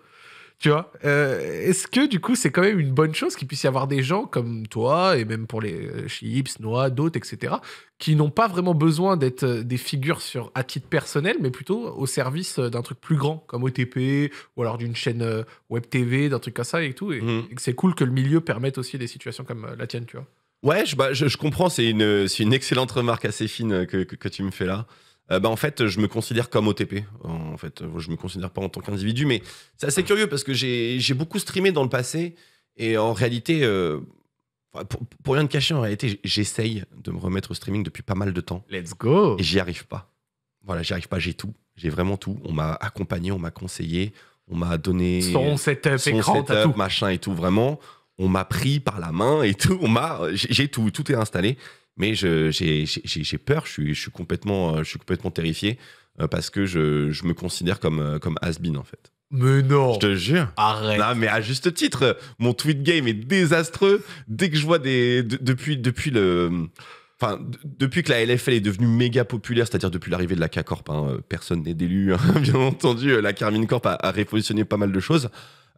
tu vois euh, Est-ce que du coup, c'est quand même une bonne chose qu'il puisse y avoir des gens comme toi, et même pour les euh, Chips, noix, d'autres, etc., qui n'ont pas vraiment besoin d'être euh, des figures sur, à titre personnel, mais plutôt au service d'un truc plus grand, comme OTP, ou alors d'une chaîne web TV, d'un truc comme ça et tout. Et, mhm. c'est cool que le milieu permette aussi des situations comme la tienne, tu vois. Ouais, je, bah, je, comprends, c'est une, une excellente remarque assez fine que, que tu me fais là. Euh, bah, en fait, je me considère comme OTP. En fait, euh, je me considère pas en tant qu'individu, mais c'est assez curieux parce que j'ai beaucoup streamé dans le passé et en réalité, euh, pour, rien de cacher, en réalité, j'essaye de me remettre au streaming depuis pas mal de temps. Let's go Et j'y arrive pas. Voilà, j'y arrive pas, j'ai tout. J'ai vraiment tout. On m'a accompagné, on m'a conseillé, on m'a donné. Son setup, son setup, machin et tout, vraiment. On m'a pris par la main et tout. On m'a, j'ai tout, tout est installé mais j'ai peur, je suis, complètement, euh, je suis complètement terrifié euh, parce que je, me considère comme, euh, comme has en fait. Mais non. Je te jure. Arrête. Non, mais à juste titre, mon tweet game est désastreux. Dès que je vois des. depuis, depuis le. Enfin, depuis que la LFL est devenue méga populaire, c'est-à-dire depuis l'arrivée de la K-Corp, hein, personne n'est d'élu, hein, bien entendu, la Carmine Corp a, révolutionné pas mal de choses.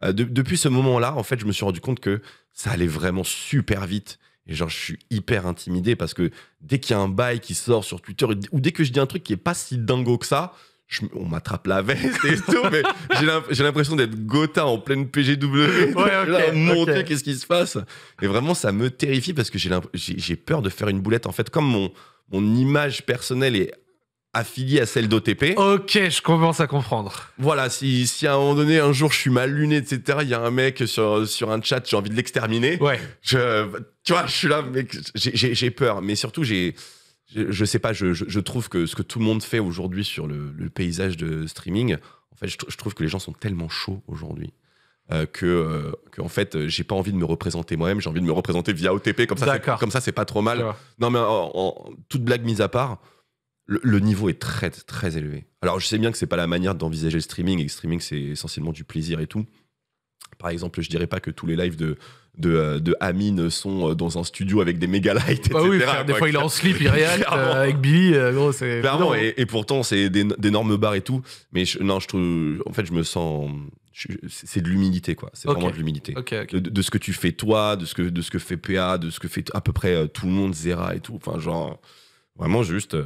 depuis ce moment-là, en fait, je me suis rendu compte que ça allait vraiment super vite et genre, je suis hyper intimidé parce que dès qu'il y a un bail qui sort sur Twitter ou dès que je dis un truc qui est pas si dingo que ça, on m'attrape la veste et tout, mais j'ai l'impression d'être Gotha en pleine PGW. Ouais, monter, qu'est-ce qui se passe Et vraiment, ça me terrifie parce que j'ai peur de faire une boulette. En fait, comme mon, mon image personnelle est affiliée à celle d'OTP. Ok, je commence à comprendre. Voilà, si, si à un moment donné, un jour, je suis mal luné, etc., il y a un mec sur, sur un chat, j'ai envie de l'exterminer. Ouais. Je, tu vois, je suis là, mais j'ai peur. Mais surtout, j'ai. Je, sais pas, je, trouve que ce que tout le monde fait aujourd'hui sur le, paysage de streaming, en fait, je, trouve que les gens sont tellement chauds aujourd'hui. Euh, que, euh, que, en fait j'ai pas envie de me représenter moi-même j'ai envie de me représenter via OTP comme ça comme ça c'est pas trop mal non mais en, toute blague mise à part le, niveau est très très élevé alors je sais bien que c'est pas la manière d'envisager le streaming et le streaming c'est essentiellement du plaisir et tout par exemple je dirais pas que tous les lives de de, euh, de Amine sont euh, dans un studio avec des méga lights, bah Oui, des fois, il est en slip, il euh, avec Billy. et, pourtant, c'est d'énormes barres et tout. Mais non, je trouve. En fait, je me sens. C'est de l'humilité, quoi. C'est vraiment de l'humilité. de, de, ce que tu fais toi, de ce que, de ce que fait PA, de ce que fait à peu près tout le monde, Zera et tout. Enfin, genre, vraiment juste,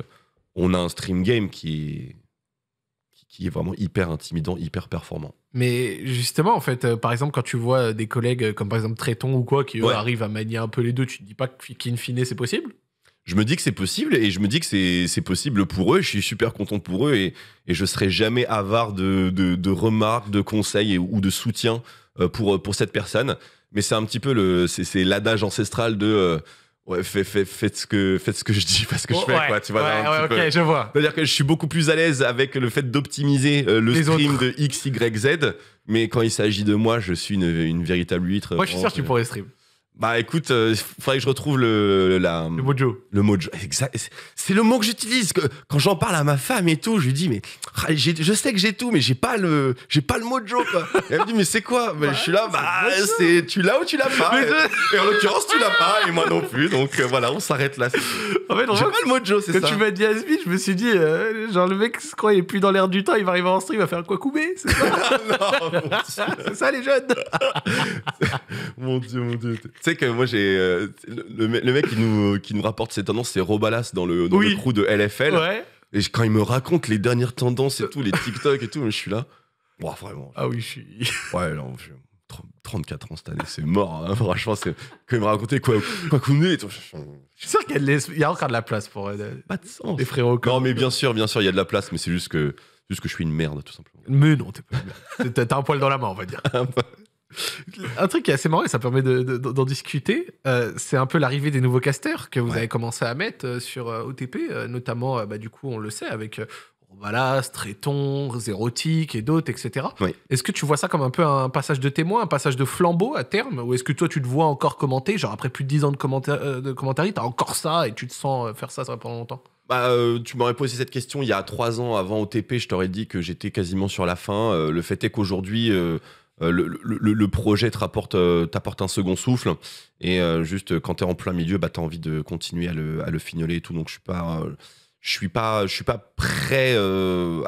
on a un stream game qui qui est vraiment hyper intimidant, hyper performant. Mais justement, en fait, euh, par exemple, quand tu vois des collègues euh, comme par exemple Tréton ou quoi, qui arrivent à manier un peu les deux, tu te dis pas que- qu'in fine c'est possible Je me dis que c'est possible et je me dis que c'est possible pour eux. Je suis super content pour eux et, je je serai jamais avare de, remarques, de conseils ou de soutien euh, pour, cette personne. Mais c'est un petit peu l'adage ancestral de Ouais, fait, fait, faites, ce que, faites ce que je dis, parce que je fais, quoi, tu vois. Ouais, ouais, ok, je vois. C'est-à-dire que je suis beaucoup plus à l'aise avec le fait d'optimiser euh, le stream de X, Y, Z, mais quand il s'agit de moi, je suis une, une véritable huître. Moi, je suis sûr que tu pourrais stream. Bah écoute, il euh, faudrait que je retrouve le, le la, le mojo. Le C'est le mot que j'utilise quand j'en parle à ma femme et tout. Je lui dis mais ah, je sais que j'ai tout, mais j'ai pas le j'ai pas le mojo quoi. elle me dit mais c'est quoi bah, Je suis là, bah c'est tu l'as ou tu l'as pas. et, en l'occurrence tu l'as pas et moi non plus. Donc euh, voilà, on s'arrête là. En fait, j'ai pas le mojo, c'est ça. Quand tu m'as dit Asmi, je me suis dit euh, genre le mec je crois, il est plus dans l'air du temps, il va arriver en stream, il va faire quoi couper C'est ça, ça les jeunes. mon dieu, mon dieu. Tu que moi, j'ai. Euh, le, mec qui nous, qui nous rapporte ces tendances, c'est Robalas dans le, trou de LFL. Et quand il me raconte les dernières tendances et tout, les TikTok et tout, je suis là. Ouah, vraiment. Ah oui, je suis. Ouais, 34 ans cette année, c'est mort. Hein. Franchement, c'est. Quand me racontait quoi quoi qu'on est, je- suis sûr qu'il y a encore de la place pour euh, les Non, mais bien sûr, bien sûr, il y a de la place, mais c'est juste que, juste que je suis une merde, tout simplement. Mais non, t'es pas une merde. T'as un poil dans la main, on va dire. Un truc qui est assez marrant et ça permet d'en discuter, euh, c'est un peu l'arrivée des nouveaux casters que vous avez commencé à mettre euh, sur euh, OTP, notamment, bah, du coup, on le sait, avec voilà, Stréton, Zérotique et d'autres, etc. Est-ce que tu vois ça comme un peu un passage de témoin, un passage de flambeau à terme Ou est-ce que toi, tu te vois encore commenter Genre, après plus de 10 ans de, commentaires, de commentaires, t'as encore ça et tu te sens faire ça, ça pendant longtemps bah, tu m'aurais posé cette question il y a trois ans avant OTP, je t'aurais dit que j'étais quasiment sur la fin. le fait est qu'aujourd'hui, euh, le, le, projet te euh, t'apporte un second souffle. Et euh, juste quand tu es en plein milieu, bah, tu as envie de continuer à le, à le, fignoler et tout. Donc je suis pas je suis pas je suis pas prêt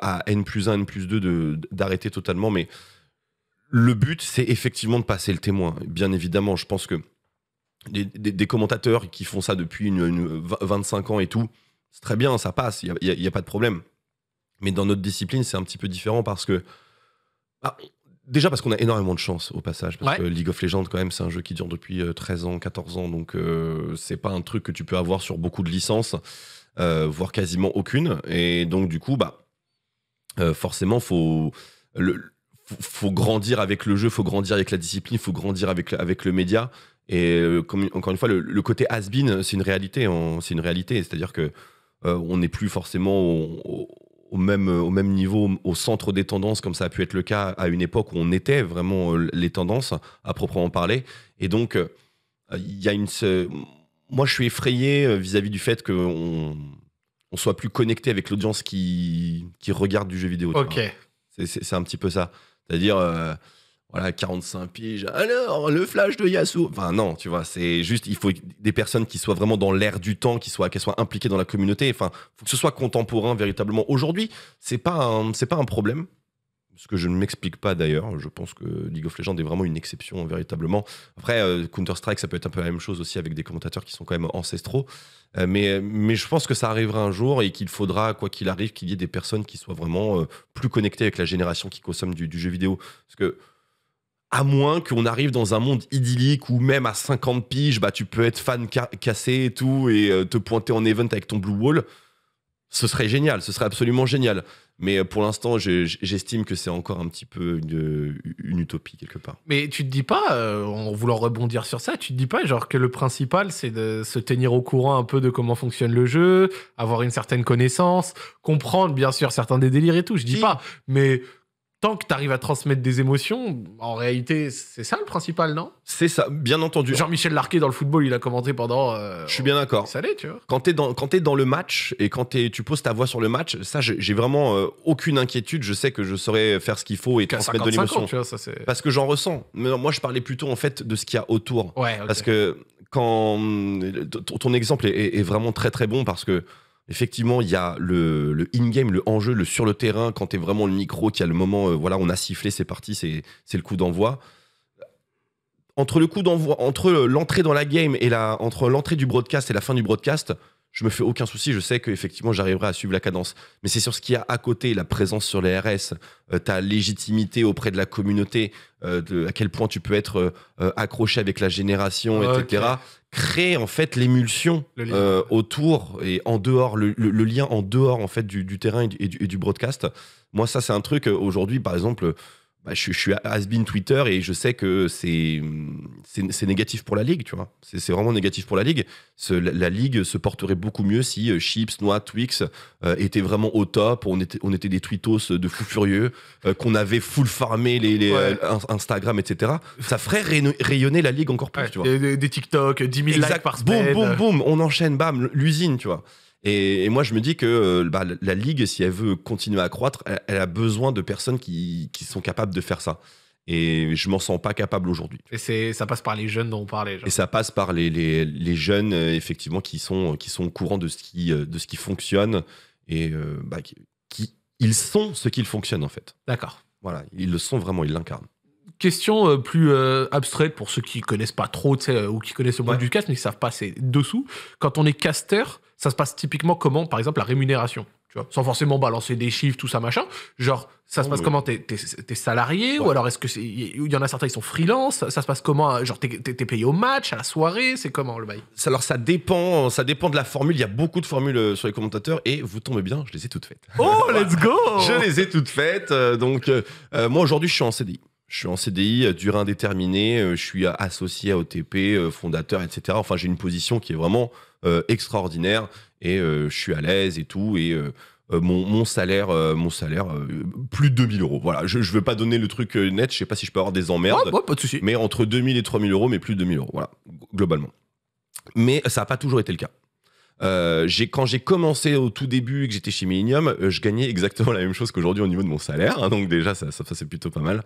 à n plus 1 n plus 2 d'arrêter totalement mais le but c'est effectivement de passer le témoin bien évidemment je pense que des, des, commentateurs qui font ça depuis une, 25 ans et tout c'est très bien ça passe il n'y a, pas de problème mais dans notre discipline c'est un petit peu différent parce que bah, Déjà parce qu'on a énormément de chance au passage, parce que League of Legends quand même c'est un jeu qui dure depuis 13 euh, ans, 14 ans, donc euh, c'est pas un truc que tu peux avoir sur beaucoup de licences, euh, voire quasiment aucune, et donc du coup bah forcément faut le, faut grandir avec le jeu, faut grandir avec la discipline, faut grandir avec avec le média, et comme, encore une fois le, côté has-been c'est une réalité, c'est une réalité, c'est-à-dire que on n'est plus forcément au même, euh, au même niveau, au centre des tendances, comme ça a pu être le cas à une époque où on était vraiment euh, les tendances à proprement parler. Et donc, euh, il y a une. Moi, je suis effrayé vis-à-vis du fait qu'on on soit plus connecté avec l'audience qui, qui regarde du jeu vidéo. Ok. C'est un petit peu ça. C'est-à-dire voilà, 45 piges. Alors, le flash de Yasuo. Enfin, non, tu vois, c'est juste, il faut des personnes qui soient vraiment dans l'air du temps, qui soient, soient impliquées dans la communauté. Enfin, faut que ce soit contemporain véritablement. Aujourd'hui, c'est pas c'est pas un problème. Ce que je ne m'explique pas d'ailleurs. Je pense que League of Legends est vraiment une exception véritablement. Après, euh, Counter Strike, ça peut être un peu la même chose aussi avec des commentateurs qui sont quand même ancestraux. Euh, mais, mais je pense que ça arrivera un jour et qu'il faudra, quoi qu'il arrive, qu'il y ait des personnes qui soient vraiment euh, plus connectées avec la génération qui consomme du, du jeu vidéo. Parce que à moins qu'on arrive dans un monde idyllique où même à 50 piges, bah, tu peux être fan cassé et tout, et euh, te pointer en event avec ton Blue Wall, ce serait génial, ce serait absolument génial. Mais euh, pour l'instant, j'estime que c'est encore un petit peu euh, une, utopie quelque part. Mais tu te dis pas, en voulant rebondir sur ça, tu te dis pas genre que le principal c'est de se tenir au courant un peu de comment fonctionne le jeu, avoir une certaine connaissance, comprendre bien sûr certains des délires et tout. Je dis pas, mais tant que tu arrives à transmettre des émotions, en réalité, c'est ça le principal, non C'est ça, bien entendu. Jean-Michel Larquet, dans le football, il a commenté pendant. Euh, je suis bien d'accord. Ça l'est, tu vois. Quand t'es dans, es dans le match et quand es, tu poses ta voix sur le match, ça, j'ai vraiment euh, aucune inquiétude. Je sais que je saurais faire ce qu'il faut et transmettre de l'émotion. Parce que j'en ressens. Mais moi, je parlais plutôt en fait de ce qu'il y a autour. Ouais, Parce que quand ton exemple est, vraiment très très bon parce que Effectivement, il y a le, in-game, le enjeu, le sur le terrain, quand es vraiment le micro, qu'il y a le moment, euh, voilà, on a sifflé, c'est parti, c'est le coup d'envoi. Entre le coup d'envoi, entre l'entrée dans la game et la, entre l'entrée du broadcast et la fin du broadcast, je me fais aucun souci. Je sais qu'effectivement, j'arriverai à suivre la cadence. Mais c'est sur ce qu'il y a à côté, la présence sur les RS, euh, ta légitimité auprès de la communauté, euh, à quel point tu peux être euh, accroché avec la génération, etc. Créer en fait l'émulsion autour et en dehors, le, lien en dehors en fait du, terrain et du, broadcast. Moi, ça, c'est un truc aujourd'hui, par exemple. Bah, je, suis has-been Twitter et je sais que c'est négatif pour la Ligue, tu vois. C'est vraiment négatif pour la Ligue. la, Ligue se porterait beaucoup mieux si euh, Chips, Noix, Twix euh, étaient vraiment au top. On était, on était des tweetos de fou furieux, euh, qu'on avait full farmé les, les Instagram, etc. Ça ferait rayonner la Ligue encore plus, tu vois. Des, TikTok, 10 000 likes par semaine. Boum, boum, boum, on enchaîne, bam, l'usine, tu vois. Et, moi, je me dis que euh, bah, la Ligue, si elle veut continuer à croître, elle, a besoin de personnes qui, sont capables de faire ça. Et je m'en sens pas capable aujourd'hui. Et ça passe par les jeunes dont on parlait. Et ça passe par les, jeunes, euh, effectivement, qui sont, qui sont au courant de ce qui, euh, de ce qui fonctionne. Et bah, qui, ils sont ce qu'ils fonctionnent, en fait. D'accord. Voilà, ils le sont vraiment, ils l'incarnent question plus abstraite pour ceux qui connaissent pas trop, ou qui connaissent le monde du cast mais qui savent pas c'est dessous. Quand on est caster, ça se passe typiquement comment, par exemple, la rémunération tu vois, sans forcément balancer des chiffres, tout ça, machin. Genre, ça se oh, passe comment T'es es, salarié Ou alors est-ce que Il y en a certains qui sont freelance. Ça, se passe comment Genre, t'es es, payé au match, à la soirée C'est comment le bail Alors, ça dépend, ça dépend de la formule. Il y a beaucoup de formules euh, sur les commentateurs et vous tombez bien, je les ai toutes faites. Oh, let's go Je les ai toutes faites. Euh, donc, euh, moi, aujourd'hui, je suis en CDI. Je suis en CDI, durée indéterminée. Je suis associé à OTP, fondateur, etc. Enfin, j'ai une position qui est vraiment euh, extraordinaire et euh, je suis à l'aise et tout. Et. Euh, mon, salaire, mon salaire plus de 2000 euros. Voilà, je veux pas donner le truc net, je sais pas si je peux avoir des emmerdes. Oh, bah, mais entre 2000 et 3000 euros, mais plus de 2000 euros, voilà, globalement. Mais ça n'a pas toujours été le cas. j'ai, quand j'ai commencé au tout début et que j'étais chez Millennium, je gagnais exactement la même chose qu'aujourd'hui au niveau de mon salaire. Hein. donc déjà, ça c'est plutôt pas mal.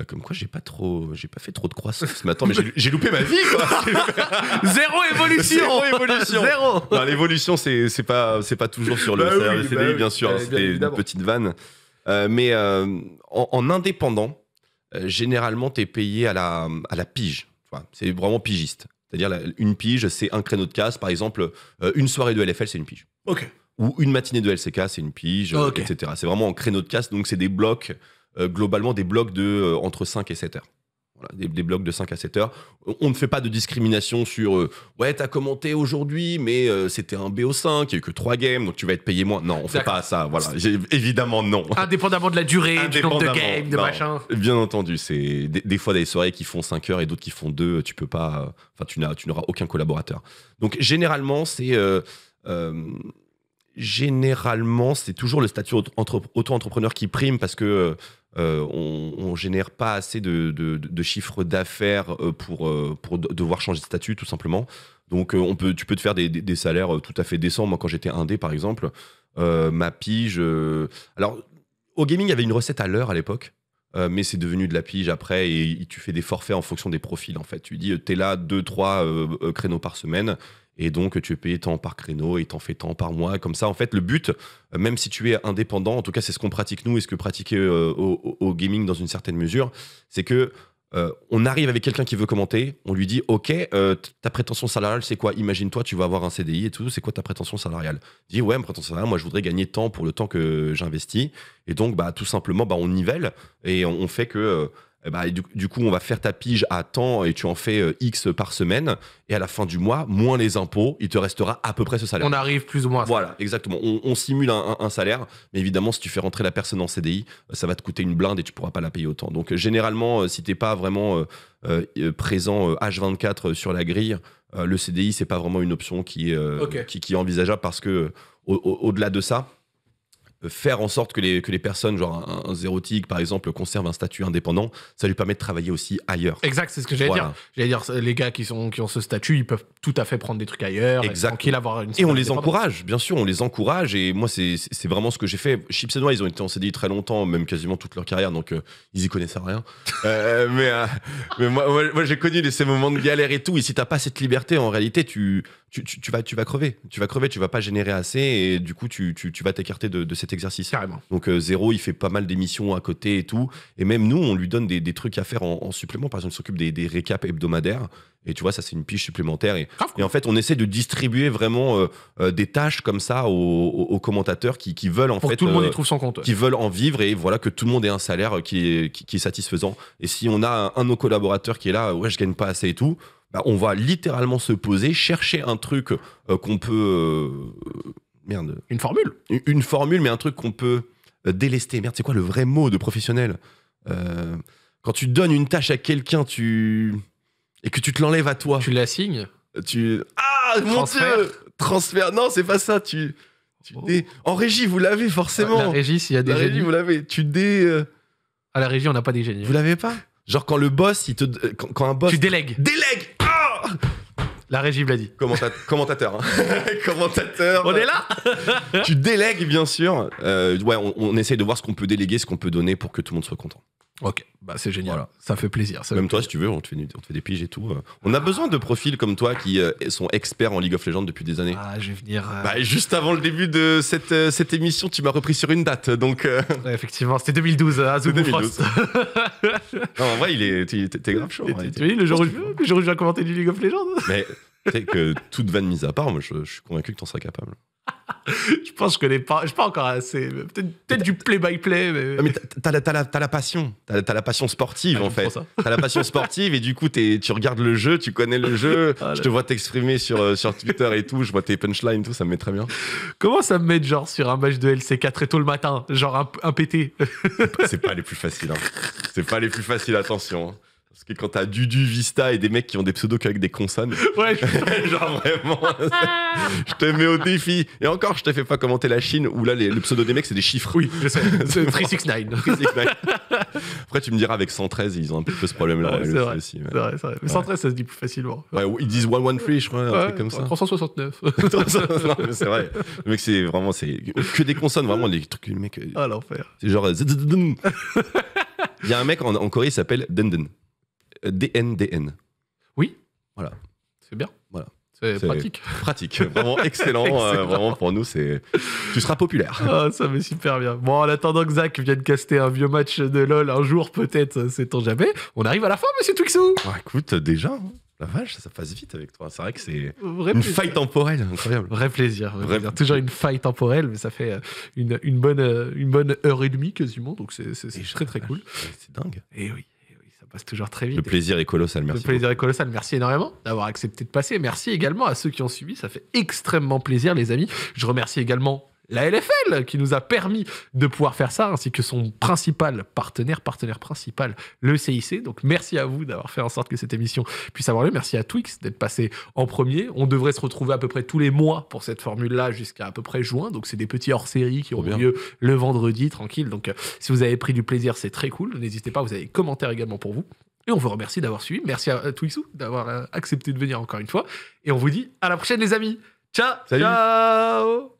Euh, comme quoi, j'ai pas trop, j'ai pas fait trop de croissance ce matin, mais j'ai loupé ma vie, quoi. Zéro évolution. Zéro évolution. L'évolution, c'est pas, c'est pas toujours sur le bah, bah bien sûr. Hein, bah, c'était une petite vanne. Euh, mais euh, en, indépendant, généralement, tu es payé à la, à la pige. c'est vraiment pigiste. C'est-à-dire, une pige, c'est un créneau de casse. Par exemple, une soirée de LFL, c'est une pige. Ou une matinée de LCK, c'est une pige, etc. C'est vraiment en créneau de casse. Donc, c'est des blocs euh, globalement des blocs de euh, entre 5 et 7 heures. Voilà, des, blocs de 5 à 7 heures. On ne fait pas de discrimination sur euh, ouais, t'as commenté aujourd'hui, mais c'était un BO5, il n'y a eu que 3 games, donc tu vas être payé moins. Non, on fait pas ça, voilà. Évidemment, non. Indépendamment de la durée, du nombre de games, de machin. Bien entendu, c'est des, fois des soirées qui font 5 heures et d'autres qui font 2, tu peux pas. Enfin, tu n'auras aucun collaborateur. Donc, généralement, c'est. généralement, c'est toujours le statut auto-entrepreneur qui prime parce que euh, on, ne génère pas assez de, chiffres d'affaires euh, pour, euh, pour devoir changer de statut, tout simplement. Donc, on peut, tu peux te faire des, salaires tout à fait décents. Moi, quand j'étais indé, par exemple, ma pige. Alors, au gaming, il y avait une recette à l'heure à l'époque. mais c'est devenu de la pige après et, tu fais des forfaits en fonction des profils en fait. Tu dis t'es là 2-3 créneaux par semaine et donc, tu es payé tant par créneau et t'en fait tant par mois. Comme ça, en fait, le but, euh, même si tu es indépendant, en tout cas, c'est ce qu'on pratique nous et ce que pratiquait euh, au, gaming dans une certaine mesure, c'est que euh, on arrive avec quelqu'un qui veut commenter, on lui dit Ok, ta prétention salariale, c'est quoi Imagine-toi, tu vas avoir un CDI et tout, c'est quoi ta prétention salariale Dis Ouais, ma prétention salariale, moi, je voudrais gagner tant pour le temps que j'investis. Et donc, bah, tout simplement, bah, on nivelle et on fait que eh ben, du, coup, on va faire ta pige à temps et tu en fais euh, X par semaine. Et à la fin du mois, moins les impôts, il te restera à peu près ce salaire. On arrive plus ou moins à ça. Voilà, exactement. On, simule un, salaire, mais évidemment, si tu fais rentrer la personne en CDI, euh, ça va te coûter une blinde et tu pourras pas la payer autant. Donc, euh, généralement, si tu n'es pas vraiment présent H24 sur la grille, le CDI, n'est pas vraiment une option qui est, qui, envisageable parce que au-delà de ça, euh, faire en sorte que les, que les personnes, genre un, zéro par exemple, conservent un statut indépendant, ça lui permet de travailler aussi ailleurs. Exact, c'est ce que j'allais dire. J'allais dire, les gars qui, sont, qui ont ce statut, ils peuvent tout à fait prendre des trucs ailleurs, exact. Et on les encourage, bien sûr, on les encourage. Et moi, c'est vraiment ce que j'ai fait. Chips et Noix, ils ont été en CDI très longtemps, même quasiment toute leur carrière, donc euh, ils y connaissaient rien. Euh, mais, mais, moi, moi, j'ai connu ces moments de galère et tout. Et si t'as pas cette liberté, en réalité, tu, tu, tu, vas, tu vas crever. Tu vas crever, tu vas pas générer assez, et du coup, tu, tu vas t'écarter de, de cette exercice. Donc euh, Zéro, il fait pas mal d'émissions à côté et tout. Et même nous, on lui donne des, trucs à faire en, supplément. Par exemple, il s'occupe des, récaps hebdomadaires. Et tu vois, ça, c'est une pige supplémentaire. Et, en fait, on essaie de distribuer vraiment euh, euh, des tâches comme ça aux, commentateurs qui, veulent en fait. tout le monde y trouve son compte. Qui veulent en vivre et voilà que tout le monde ait un salaire qui est, qui, satisfaisant. Et si on a un, de nos collaborateurs qui est là, ouais, je gagne pas assez et tout, bah, on va littéralement se poser, chercher un truc qu'on peut une formule Une, formule, mais un truc qu'on peut euh, délester. Merde, c'est quoi le vrai mot de professionnel euh, Quand tu donnes une tâche à quelqu'un, tu. et que tu te l'enlèves à toi. Tu l'assignes Tu. Ah mon dieu Transfert Non, c'est pas ça. Tu. Oh. En régie, vous l'avez forcément. La régie, s'il y a des. La régie, vous l'avez. Tu dé. À euh, ah, la régie, on n'a pas des génies. Vous l'avez pas Genre quand le boss, il te. Quand, un boss. Tu délègues Délègue ah la régie l'a dit. commentateur. Hein. commentateur. On est là Tu délègues, bien sûr. Euh, on, on essaye de voir ce qu'on peut déléguer, ce qu'on peut donner pour que tout le monde soit content. Ok, bah c'est génial, ça fait plaisir. Même toi, si tu veux, on te, fait, des piges et tout. Euh. On a besoin de profils comme toi qui euh, sont experts en League of Legends depuis des années. Ah, je venir. Euh, bah, juste avant le début de cette, émission, tu m'as repris sur une date, donc. effectivement, c'était 2012 à hein, en vrai, il est, t'es grave chaud. Ouais, tu le jour où je viens commenter du League of Legends. Mais tu sais que toute vanne mise à part, moi, je, je suis convaincu que t'en seras capable je pense que les pas, je pas encore assez. Peut-être du play-by-play. mais, mais t'as la, passion. T'as la, la passion sportive, ah, en fait. T'as la passion sportive et du coup, tu regardes le jeu, tu connais le jeu. Ah, je te vois t'exprimer euh, sur, Twitter et tout. Je vois tes punchlines, tout. Ça me met très bien. Comment ça me met, genre, sur un match de LC4 très tôt le matin Genre un, pété. C'est pas les plus faciles. Hein. C'est pas les plus faciles, attention. Hein. Parce que quand t'as Dudu, Vista et des mecs qui ont des pseudos qu'avec des consonnes. Ouais, je... genre vraiment. je te mets au défi. Et encore, je te fais pas commenter la Chine où là, le pseudo des mecs, c'est des chiffres. Oui, je sais. C'est 369. Après, tu me diras avec 113, ils ont un petit peu ce problème-là. c'est vrai. Aussi, vrai, Mais 113, ça se dit plus facilement. Ouais, ils disent 113, je crois, un truc comme ça. 369. non, mais c'est vrai. Le mec, c'est vraiment c'est que des consonnes, vraiment, les trucs. Le mec, euh, ah, l'enfer. C'est genre. Euh, il y a un mec en, Corée, il s'appelle Denden. DNDN. Oui. Voilà. C'est bien. Voilà. C'est pratique. Pratique, vraiment euh, excellent. vraiment pour nous, c'est tu seras populaire. Ah, ça va super bien. Bon, en attendant que Zach vienne caster un vieux match de LoL un jour, peut-être, c'est on jamais. On arrive à la fin, monsieur Twixou. Ah, écoute, déjà. Hein. La vache, ça, passe vite avec toi. C'est vrai que c'est une faille temporelle, incroyable. Vrai plaisir. Toujours une faille temporelle, mais ça fait euh, une, bonne, euh, une bonne heure et demie quasiment, donc c'est très très cool. C'est dingue. Et eh oui toujours très vite. Le plaisir est colossal, merci. Le plaisir est colossal, merci énormément d'avoir accepté de passer. Merci également à ceux qui ont subi ça fait extrêmement plaisir les amis. Je remercie également la LFL qui nous a permis de pouvoir faire ça, ainsi que son principal partenaire, partenaire principal, le CIC. Donc merci à vous d'avoir fait en sorte que cette émission puisse avoir lieu. Merci à Twix d'être passé en premier. On devrait se retrouver à peu près tous les mois pour cette formule-là jusqu'à à peu près juin. Donc c'est des petits hors-séries qui ont Bien. lieu le vendredi, tranquille. Donc si vous avez pris du plaisir, c'est très cool. N'hésitez pas, vous avez des commentaires également pour vous. Et on vous remercie d'avoir suivi. Merci à Twixou d'avoir euh, accepté de venir encore une fois. Et on vous dit à la prochaine les amis. Ciao Salut. Ciao